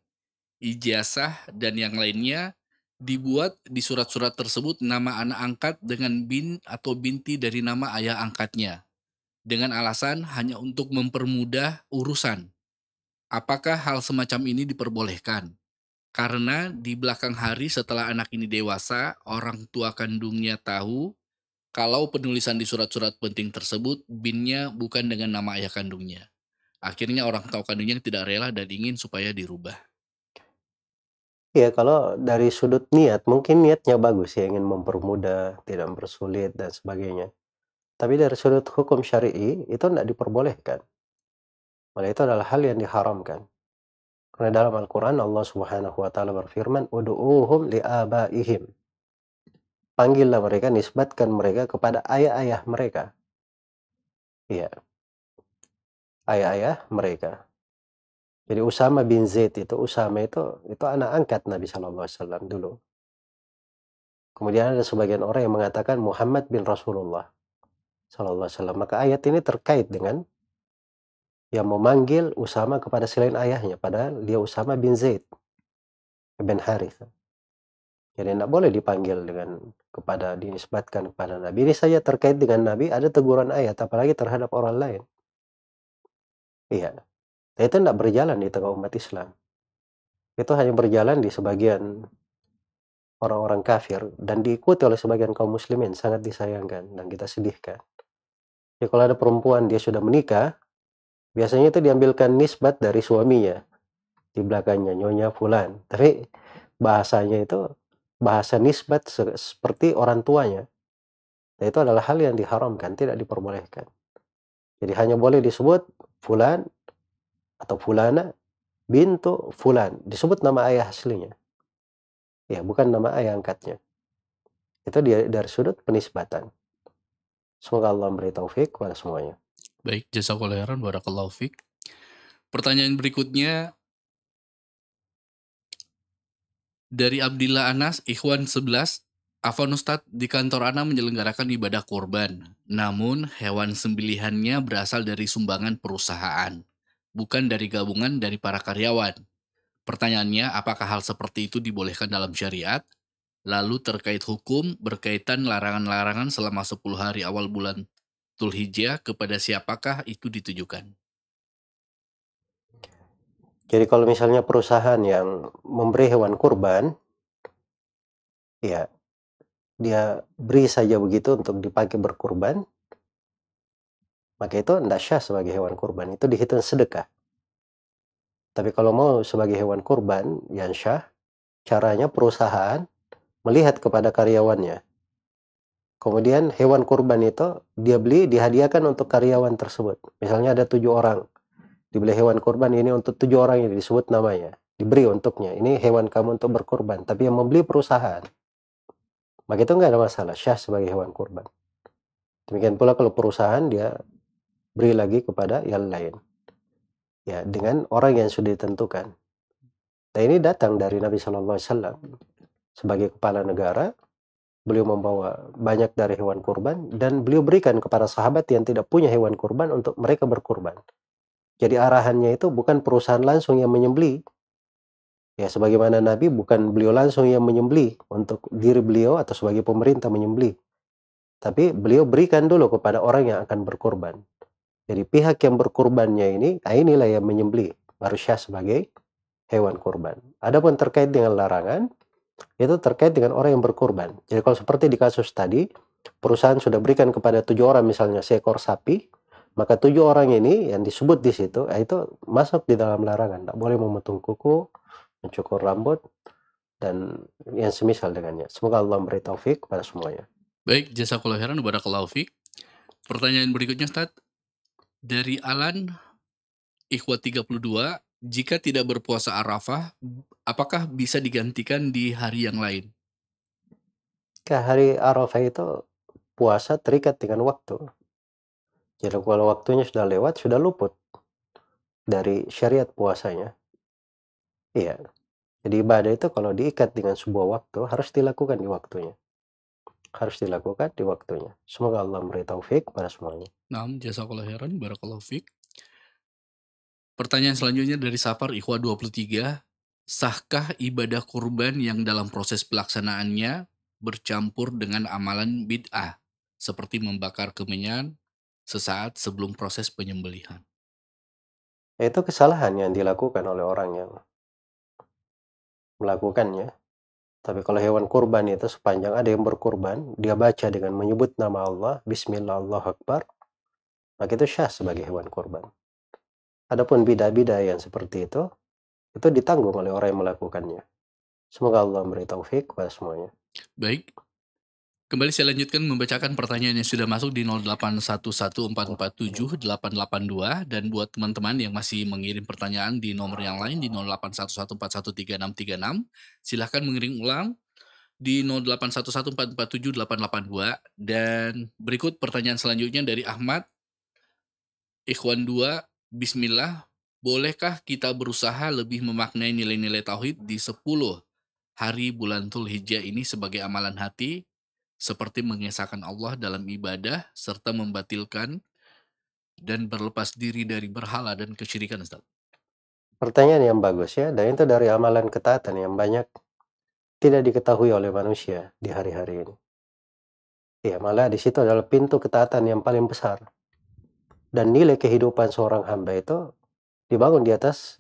ijazah dan yang lainnya dibuat di surat-surat tersebut nama anak angkat dengan bin atau binti dari nama ayah angkatnya, dengan alasan hanya untuk mempermudah urusan. Apakah hal semacam ini diperbolehkan? Karena di belakang hari setelah anak ini dewasa, orang tua kandungnya tahu kalau penulisan di surat-surat penting tersebut binnya bukan dengan nama ayah kandungnya. Akhirnya orang tua kandungnya tidak rela dan ingin supaya dirubah. Ya kalau dari sudut niat, mungkin niatnya bagus ya, ingin mempermudah, tidak mempersulit dan sebagainya. Tapi dari sudut hukum syari'i itu tidak diperbolehkan. Malah itu adalah hal yang diharamkan. Karena dalam Al-Quran Allah Subhanahu Wa Taala berfirman, "Udu'uhum li'abaihim." Panggillah mereka, nisbatkan mereka kepada ayah-ayah mereka. Iya, ayah-ayah mereka. Jadi Usama bin Zaid itu, Usama itu itu anak angkat Nabi Shallallahu Alaihi Wasallam dulu. Kemudian ada sebagian orang yang mengatakan Muhammad bin Rasulullah Shallallahu Alaihi Wasallam. Maka ayat ini terkait dengan yang memanggil Usama kepada selain ayahnya, padahal dia Usama bin Zaid bin Harith. Jadi tidak boleh dipanggil dengan kepada dinisbatkan kepada Nabi. Ini saja terkait dengan Nabi ada teguran ayat, apalagi terhadap orang lain. Iya. Nah, itu tidak berjalan di tengah umat Islam. Itu hanya berjalan di sebagian orang-orang kafir dan diikuti oleh sebagian kaum muslimin sangat disayangkan dan kita sedihkan. Ya kalau ada perempuan dia sudah menikah, biasanya itu diambilkan nisbat dari suaminya di belakangnya nyonya fulan. Tapi bahasanya itu bahasa nisbat seperti orang tuanya. Dan nah, itu adalah hal yang diharamkan, tidak diperbolehkan. Jadi hanya boleh disebut fulan atau fulana bintu fulan disebut nama ayah aslinya ya bukan nama ayah angkatnya itu dia dari sudut penisbatan semoga Allah memberi taufik kepada semuanya baik jasa khairan barakallahu fiq pertanyaan berikutnya dari Abdillah Anas Ikhwan 11 Afan Ustadz, di kantor Ana menyelenggarakan ibadah korban, namun hewan sembelihannya berasal dari sumbangan perusahaan bukan dari gabungan dari para karyawan. Pertanyaannya, apakah hal seperti itu dibolehkan dalam syariat? Lalu terkait hukum berkaitan larangan-larangan selama 10 hari awal bulan Tulhijjah kepada siapakah itu ditujukan? Jadi kalau misalnya perusahaan yang memberi hewan kurban, ya dia beri saja begitu untuk dipakai berkurban, maka itu tidak syah sebagai hewan kurban. Itu dihitung sedekah. Tapi kalau mau sebagai hewan kurban yang syah, caranya perusahaan melihat kepada karyawannya. Kemudian hewan kurban itu dia beli dihadiahkan untuk karyawan tersebut. Misalnya ada tujuh orang, dibeli hewan kurban ini untuk tujuh orang yang disebut namanya, diberi untuknya. Ini hewan kamu untuk berkurban. Tapi yang membeli perusahaan, maka itu nggak ada masalah. Syah sebagai hewan kurban. Demikian pula kalau perusahaan dia beri lagi kepada yang lain ya dengan orang yang sudah ditentukan nah ini datang dari Nabi Shallallahu Alaihi Wasallam sebagai kepala negara beliau membawa banyak dari hewan kurban dan beliau berikan kepada sahabat yang tidak punya hewan kurban untuk mereka berkurban. Jadi arahannya itu bukan perusahaan langsung yang menyembeli. Ya sebagaimana Nabi bukan beliau langsung yang menyembeli untuk diri beliau atau sebagai pemerintah menyembeli. Tapi beliau berikan dulu kepada orang yang akan berkorban. Jadi pihak yang berkurbannya ini, nah inilah yang menyembeli manusia sebagai hewan kurban. Adapun terkait dengan larangan, itu terkait dengan orang yang berkurban. Jadi kalau seperti di kasus tadi, perusahaan sudah berikan kepada tujuh orang misalnya seekor sapi, maka tujuh orang ini yang disebut di situ, ya itu masuk di dalam larangan. Tidak boleh memotong kuku, mencukur rambut, dan yang semisal dengannya. Semoga Allah memberi taufik kepada semuanya. Baik, jasa khairan, kepada fiqh. Pertanyaan berikutnya, Ustaz dari Alan Ikhwa 32, jika tidak berpuasa Arafah, apakah bisa digantikan di hari yang lain? Ke hari Arafah itu puasa terikat dengan waktu. Jadi kalau waktunya sudah lewat, sudah luput dari syariat puasanya. Iya. Jadi ibadah itu kalau diikat dengan sebuah waktu harus dilakukan di waktunya harus dilakukan di waktunya. Semoga Allah memberi taufik pada semuanya. Naam, jazakallah khairan, barakallahu fiik. Pertanyaan selanjutnya dari Safar Ikhwa 23, sahkah ibadah kurban yang dalam proses pelaksanaannya bercampur dengan amalan bid'ah seperti membakar kemenyan sesaat sebelum proses penyembelihan? Itu kesalahan yang dilakukan oleh orang yang melakukannya tapi kalau hewan kurban itu sepanjang ada yang berkurban, dia baca dengan menyebut nama Allah, Bismillah Allah Akbar, maka itu syah sebagai hewan kurban. Adapun bida-bida yang seperti itu, itu ditanggung oleh orang yang melakukannya. Semoga Allah memberi taufik kepada semuanya. Baik, Kembali saya lanjutkan membacakan pertanyaan yang sudah masuk di 0811447882 dan buat teman-teman yang masih mengirim pertanyaan di nomor yang lain di 0811413636 silahkan mengirim ulang di 0811447882 dan berikut pertanyaan selanjutnya dari Ahmad Ikhwan 2 Bismillah bolehkah kita berusaha lebih memaknai nilai-nilai tauhid di 10 hari bulan Tulhijjah ini sebagai amalan hati seperti mengesahkan Allah dalam ibadah serta membatilkan dan berlepas diri dari berhala dan kesyirikan Ustaz. Pertanyaan yang bagus ya, dan itu dari amalan ketaatan yang banyak tidak diketahui oleh manusia di hari-hari ini. Ya, malah di situ adalah pintu ketaatan yang paling besar. Dan nilai kehidupan seorang hamba itu dibangun di atas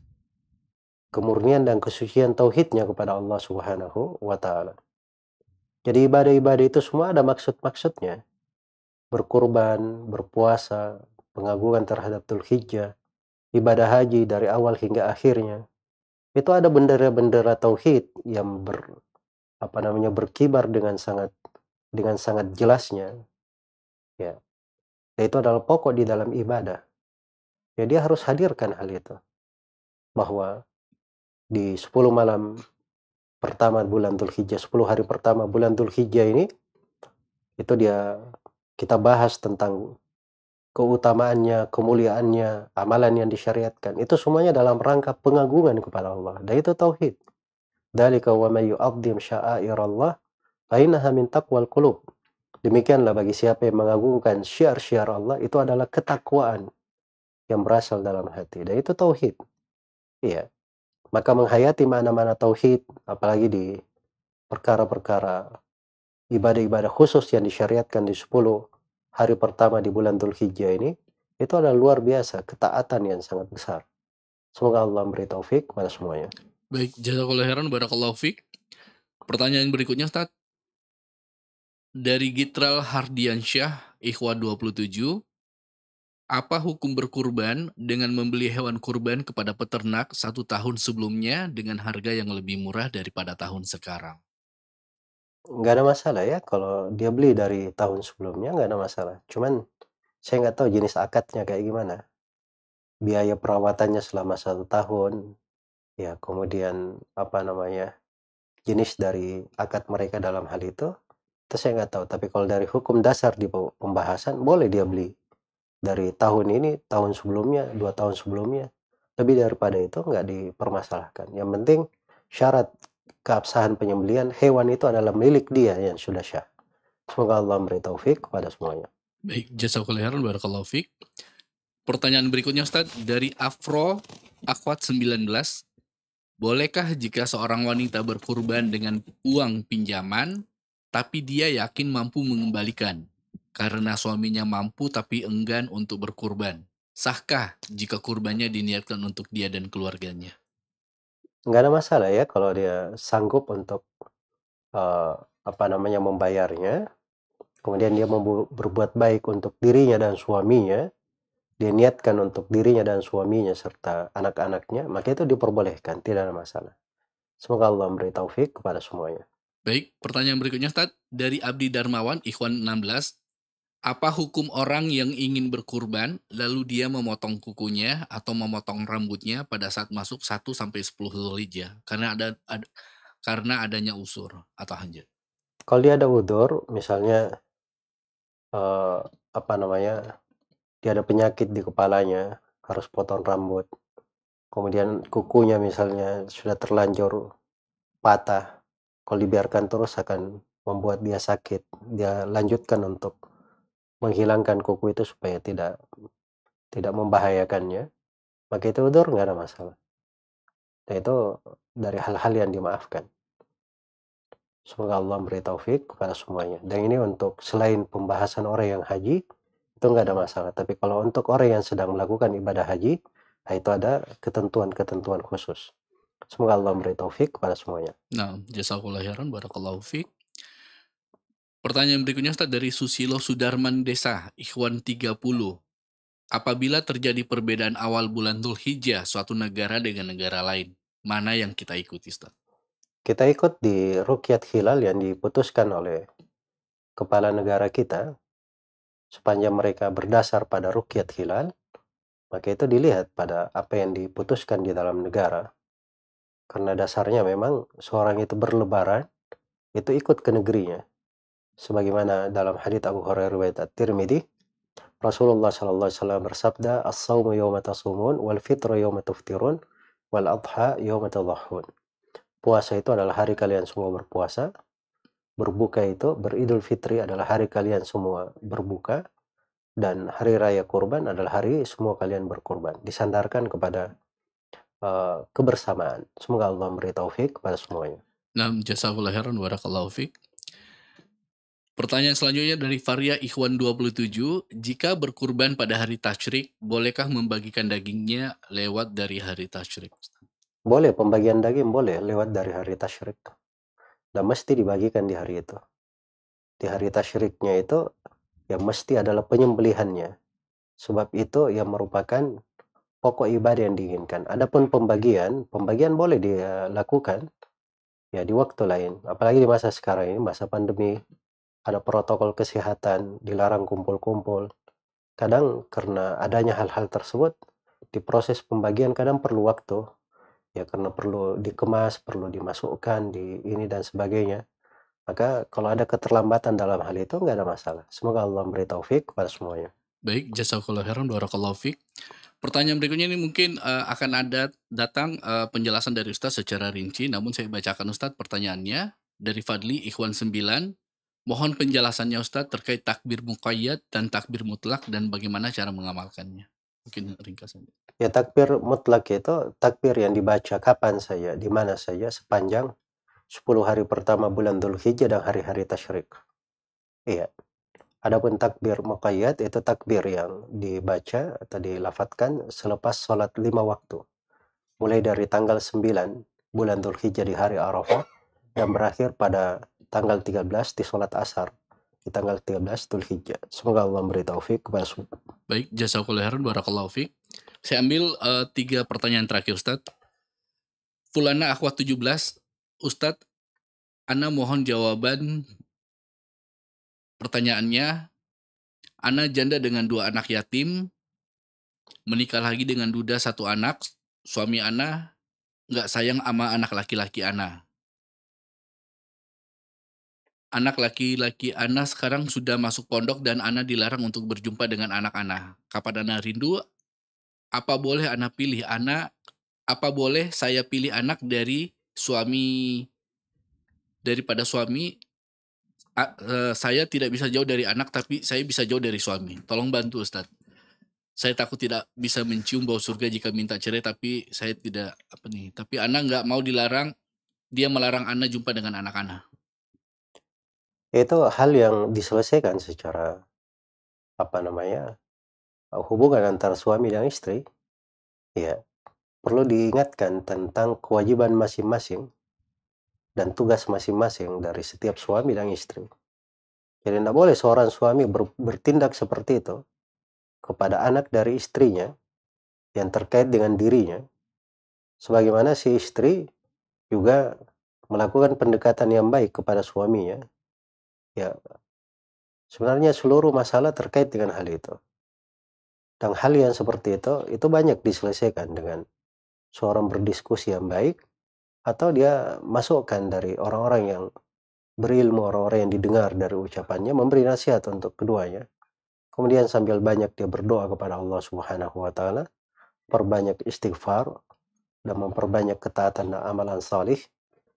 kemurnian dan kesucian tauhidnya kepada Allah Subhanahu wa taala. Jadi ibadah-ibadah itu semua ada maksud-maksudnya. Berkurban, berpuasa, pengagungan terhadap Hijjah, ibadah haji dari awal hingga akhirnya. Itu ada bendera-bendera tauhid yang ber apa namanya berkibar dengan sangat dengan sangat jelasnya. Ya. Dan itu adalah pokok di dalam ibadah. Jadi ya, harus hadirkan hal itu. Bahwa di 10 malam pertama bulan Hijjah, 10 hari pertama bulan Hijjah ini itu dia kita bahas tentang keutamaannya, kemuliaannya, amalan yang disyariatkan. Itu semuanya dalam rangka pengagungan kepada Allah. Dan itu tauhid. Dalika wa may yu'azzim sya'airallah fa innaha min taqwal qulub. Demikianlah bagi siapa yang mengagungkan syiar-syiar Allah itu adalah ketakwaan yang berasal dalam hati. Dan itu tauhid. Iya maka menghayati mana-mana tauhid apalagi di perkara-perkara ibadah-ibadah khusus yang disyariatkan di 10 hari pertama di bulan Hijjah ini itu adalah luar biasa ketaatan yang sangat besar. Semoga Allah memberi taufik kepada semuanya. Baik, jazakallahu khairan barakallahu fik. Pertanyaan berikutnya Ustaz. Dari Gitral Hardiansyah Ikhwa 27 apa hukum berkurban dengan membeli hewan kurban kepada peternak satu tahun sebelumnya dengan harga yang lebih murah daripada tahun sekarang? Nggak ada masalah ya kalau dia beli dari tahun sebelumnya nggak ada masalah. Cuman saya nggak tahu jenis akadnya kayak gimana. Biaya perawatannya selama satu tahun, ya kemudian apa namanya jenis dari akad mereka dalam hal itu, itu saya nggak tahu. Tapi kalau dari hukum dasar di pembahasan boleh dia beli dari tahun ini tahun sebelumnya dua tahun sebelumnya lebih daripada itu nggak dipermasalahkan yang penting syarat keabsahan penyembelian hewan itu adalah milik dia yang sudah syah semoga Allah memberi taufik kepada semuanya baik jasa khairan barakallahu fiik pertanyaan berikutnya Ustaz dari Afro Akwat 19 Bolehkah jika seorang wanita berkorban dengan uang pinjaman, tapi dia yakin mampu mengembalikan? karena suaminya mampu tapi enggan untuk berkurban. Sahkah jika kurbannya diniatkan untuk dia dan keluarganya? Enggak ada masalah ya kalau dia sanggup untuk uh, apa namanya membayarnya. Kemudian dia mau berbuat baik untuk dirinya dan suaminya. Dia niatkan untuk dirinya dan suaminya serta anak-anaknya, maka itu diperbolehkan, tidak ada masalah. Semoga Allah memberi taufik kepada semuanya. Baik, pertanyaan berikutnya Ustaz dari Abdi Darmawan Ikhwan 16 apa hukum orang yang ingin berkurban lalu dia memotong kukunya atau memotong rambutnya pada saat masuk 1 sampai 10 Zulhijjah karena ada, ada karena adanya usur atau hanja. Kalau dia ada udur, misalnya eh, apa namanya? dia ada penyakit di kepalanya, harus potong rambut. Kemudian kukunya misalnya sudah terlanjur patah. Kalau dibiarkan terus akan membuat dia sakit. Dia lanjutkan untuk menghilangkan kuku itu supaya tidak tidak membahayakannya maka itu udur nggak ada masalah dan itu dari hal-hal yang dimaafkan semoga Allah memberi taufik kepada semuanya dan ini untuk selain pembahasan orang yang haji itu nggak ada masalah tapi kalau untuk orang yang sedang melakukan ibadah haji nah itu ada ketentuan-ketentuan khusus semoga Allah memberi taufik kepada semuanya nah jasa kulahiran barakallahu fiqh Pertanyaan berikutnya Ustaz dari Susilo Sudarman Desa, Ikhwan 30. Apabila terjadi perbedaan awal bulan Dzulhijjah suatu negara dengan negara lain, mana yang kita ikuti Ustaz? Kita ikut di Rukyat Hilal yang diputuskan oleh kepala negara kita sepanjang mereka berdasar pada Rukyat Hilal, maka itu dilihat pada apa yang diputuskan di dalam negara. Karena dasarnya memang seorang itu berlebaran, itu ikut ke negerinya sebagaimana dalam hadits Abu Hurairah riwayat At-Tirmidzi Rasulullah sallallahu alaihi wasallam bersabda as-saumu yawma tasumun wal fitru yawma tuftirun wal adha yawma tadhahun puasa itu adalah hari kalian semua berpuasa berbuka itu beridul fitri adalah hari kalian semua berbuka dan hari raya kurban adalah hari semua kalian berkurban disandarkan kepada uh, kebersamaan semoga Allah memberi taufik kepada semuanya Nah, jazakallahu khairan warakallahu fiik. Pertanyaan selanjutnya dari Faria Ikhwan 27, jika berkurban pada hari tasyrik, bolehkah membagikan dagingnya lewat dari hari tasyrik? Boleh, pembagian daging boleh lewat dari hari tasyrik. Dan mesti dibagikan di hari itu. Di hari tasyriknya itu, yang mesti adalah penyembelihannya. Sebab itu yang merupakan pokok ibadah yang diinginkan. Adapun pembagian, pembagian boleh dilakukan ya di waktu lain. Apalagi di masa sekarang ini, masa pandemi, ada protokol kesehatan, dilarang kumpul-kumpul. Kadang karena adanya hal-hal tersebut, di proses pembagian kadang perlu waktu, ya karena perlu dikemas, perlu dimasukkan, di ini dan sebagainya. Maka kalau ada keterlambatan dalam hal itu nggak ada masalah. Semoga Allah memberi taufik kepada semuanya. Baik, jazakallahu khairan, barakallahu fiik. Pertanyaan berikutnya ini mungkin uh, akan ada datang uh, penjelasan dari Ustaz secara rinci, namun saya bacakan Ustaz pertanyaannya dari Fadli Ikhwan 9. Mohon penjelasannya Ustadz terkait takbir muqayyad dan takbir mutlak dan bagaimana cara mengamalkannya. Mungkin ringkasannya. Ya takbir mutlak itu takbir yang dibaca kapan saja, di mana saja sepanjang 10 hari pertama bulan Dhul Hijjah dan hari-hari tasyrik. Iya. Adapun takbir muqayyad itu takbir yang dibaca atau dilafatkan selepas sholat lima waktu. Mulai dari tanggal 9 bulan Dhul Hijjah di hari Arafah dan berakhir pada tanggal 13 di sholat asar di tanggal 13 hijjah. Semoga Allah memberi taufik kepada semua. Baik, jasa khairan barakallahu fiik. Saya ambil uh, tiga pertanyaan terakhir Ustaz. Fulana Akhwat 17, Ustaz, Ana mohon jawaban pertanyaannya. Ana janda dengan dua anak yatim, menikah lagi dengan duda satu anak, suami Ana nggak sayang sama anak laki-laki Ana anak laki-laki Ana sekarang sudah masuk pondok dan Ana dilarang untuk berjumpa dengan anak Ana. Kapan Ana rindu? Apa boleh Ana pilih anak? Apa boleh saya pilih anak dari suami daripada suami? e, saya tidak bisa jauh dari anak tapi saya bisa jauh dari suami. Tolong bantu Ustaz. Saya takut tidak bisa mencium bau surga jika minta cerai tapi saya tidak apa nih. Tapi Ana nggak mau dilarang. Dia melarang Ana jumpa dengan anak anak Ya, itu hal yang diselesaikan secara, apa namanya, uh, hubungan antara suami dan istri, ya. Perlu diingatkan tentang kewajiban masing-masing dan tugas masing-masing dari setiap suami dan istri. Jadi tidak boleh seorang suami ber bertindak seperti itu kepada anak dari istrinya yang terkait dengan dirinya, sebagaimana si istri juga melakukan pendekatan yang baik kepada suaminya Ya. Sebenarnya seluruh masalah terkait dengan hal itu. Dan hal yang seperti itu, itu banyak diselesaikan dengan seorang berdiskusi yang baik, atau dia masukkan dari orang-orang yang berilmu, orang-orang yang didengar dari ucapannya, memberi nasihat untuk keduanya. Kemudian sambil banyak dia berdoa kepada Allah Subhanahu wa taala, perbanyak istighfar dan memperbanyak ketaatan dan amalan salih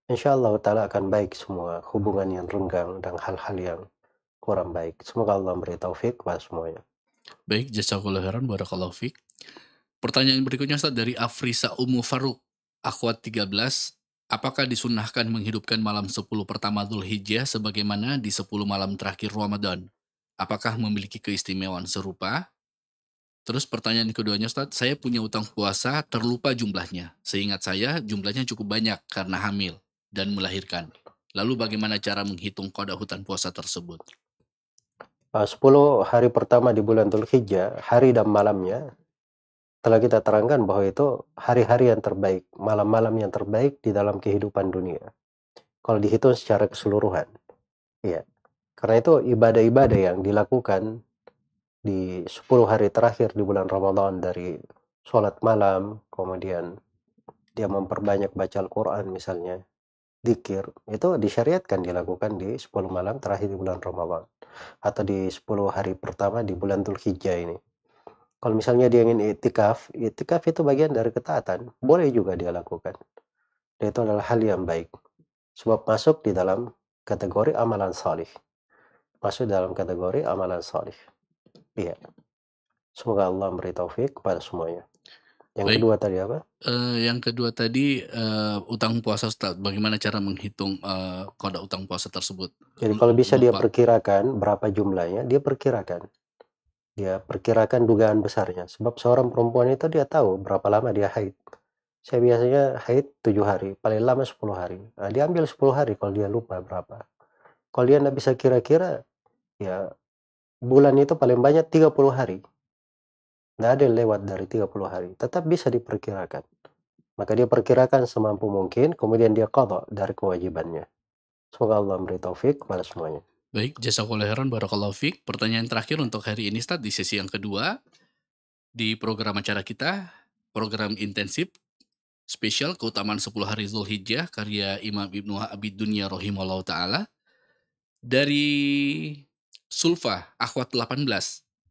Insya Allah Ta'ala akan baik semua hubungan yang renggang dan hal-hal yang kurang baik. Semoga Allah memberi taufik kepada semuanya. Baik, jasa khairan, barakallahu fiqh. Pertanyaan berikutnya Ustaz dari Afrisa Umu Faruk, akhwat 13. Apakah disunahkan menghidupkan malam 10 pertama Dhul Hijjah sebagaimana di 10 malam terakhir Ramadan? Apakah memiliki keistimewaan serupa? Terus pertanyaan keduanya Ustaz, saya punya utang puasa terlupa jumlahnya. Seingat saya jumlahnya cukup banyak karena hamil dan melahirkan. Lalu bagaimana cara menghitung koda hutan puasa tersebut? 10 ah, hari pertama di bulan Dhul Hijjah, hari dan malamnya, telah kita terangkan bahwa itu hari-hari yang terbaik, malam-malam yang terbaik di dalam kehidupan dunia. Kalau dihitung secara keseluruhan. ya. Karena itu ibadah-ibadah yang dilakukan di 10 hari terakhir di bulan Ramadan dari sholat malam, kemudian dia memperbanyak baca Al-Quran misalnya, Dikir itu disyariatkan dilakukan di 10 malam terakhir di bulan Ramadan atau di 10 hari pertama di bulan Dzulhijjah ini. Kalau misalnya dia ingin itikaf, itikaf itu bagian dari ketaatan, boleh juga dia lakukan. Dan itu adalah hal yang baik. Sebab masuk di dalam kategori amalan salih. Masuk dalam kategori amalan salih. Iya. Semoga Allah memberi taufik kepada semuanya. Yang Baik. kedua tadi apa? Uh, yang kedua tadi uh, utang puasa Ustaz. Bagaimana cara menghitung uh, kode utang puasa tersebut? Jadi kalau bisa Bapak. dia perkirakan berapa jumlahnya, dia perkirakan. Dia perkirakan dugaan besarnya. Sebab seorang perempuan itu dia tahu berapa lama dia haid. Saya biasanya haid 7 hari, paling lama 10 hari. Nah, dia ambil 10 hari kalau dia lupa berapa. Kalau dia tidak bisa kira-kira, ya bulan itu paling banyak 30 hari Nggak ada lewat dari 30 hari, tetap bisa diperkirakan. Maka dia perkirakan semampu mungkin, kemudian dia kodok dari kewajibannya. Semoga Allah memberi taufik kepada semuanya. Baik, jasa khairan barakallahu fiqh. Pertanyaan terakhir untuk hari ini Stad di sesi yang kedua di program acara kita, program intensif spesial keutamaan 10 hari Zulhijjah karya Imam Ibnu Abid Dunia rahimahullah taala dari Sulfa Akhwat 18.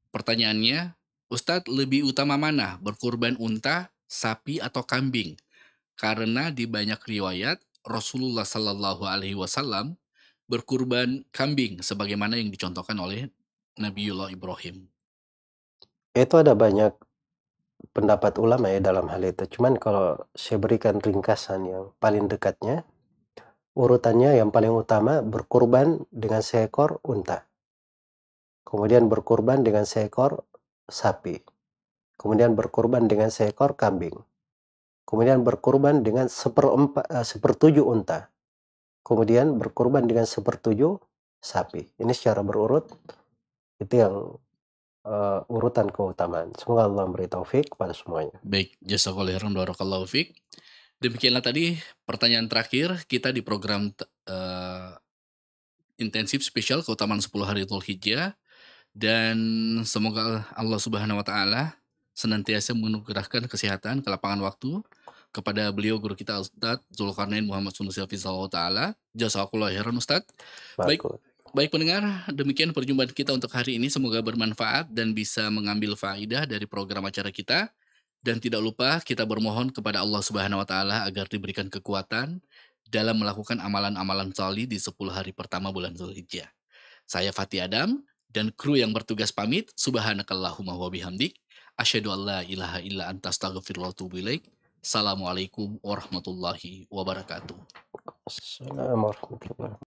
Pertanyaannya, Ustadz lebih utama mana berkurban unta, sapi atau kambing? Karena di banyak riwayat Rasulullah Shallallahu Alaihi Wasallam berkurban kambing sebagaimana yang dicontohkan oleh Nabiullah Ibrahim. Itu ada banyak pendapat ulama ya dalam hal itu. Cuman kalau saya berikan ringkasan yang paling dekatnya, urutannya yang paling utama berkurban dengan seekor unta. Kemudian berkurban dengan seekor sapi, kemudian berkurban dengan seekor kambing, kemudian berkurban dengan seperempat eh, sepertujuh unta, kemudian berkurban dengan sepertujuh sapi. Ini secara berurut itu yang uh, urutan keutamaan. Semoga Allah memberi taufik kepada semuanya. Baik, jazakallahu khairan warahmatullahi fiik. Demikianlah tadi pertanyaan terakhir kita di program uh, intensif spesial keutamaan 10 hari Dhul Hijjah dan semoga Allah Subhanahu wa taala senantiasa menggerakkan kesehatan, kelapangan waktu kepada beliau guru kita Ustaz Zulkarnain Muhammad Sunusi Hafizahullah taala. Jazakallahu khairan Ustaz. Baik. Baik pendengar, demikian perjumpaan kita untuk hari ini. Semoga bermanfaat dan bisa mengambil faidah dari program acara kita. Dan tidak lupa kita bermohon kepada Allah Subhanahu wa taala agar diberikan kekuatan dalam melakukan amalan-amalan soli di 10 hari pertama bulan Zulhijjah. Saya Fatih Adam dan kru yang bertugas pamit. Subhanakallahumma wa bihamdik. Asyhadu an la ilaha illa anta astaghfirullah wa ilaik. Assalamualaikum warahmatullahi wabarakatuh. Assalamualaikum warahmatullahi wabarakatuh.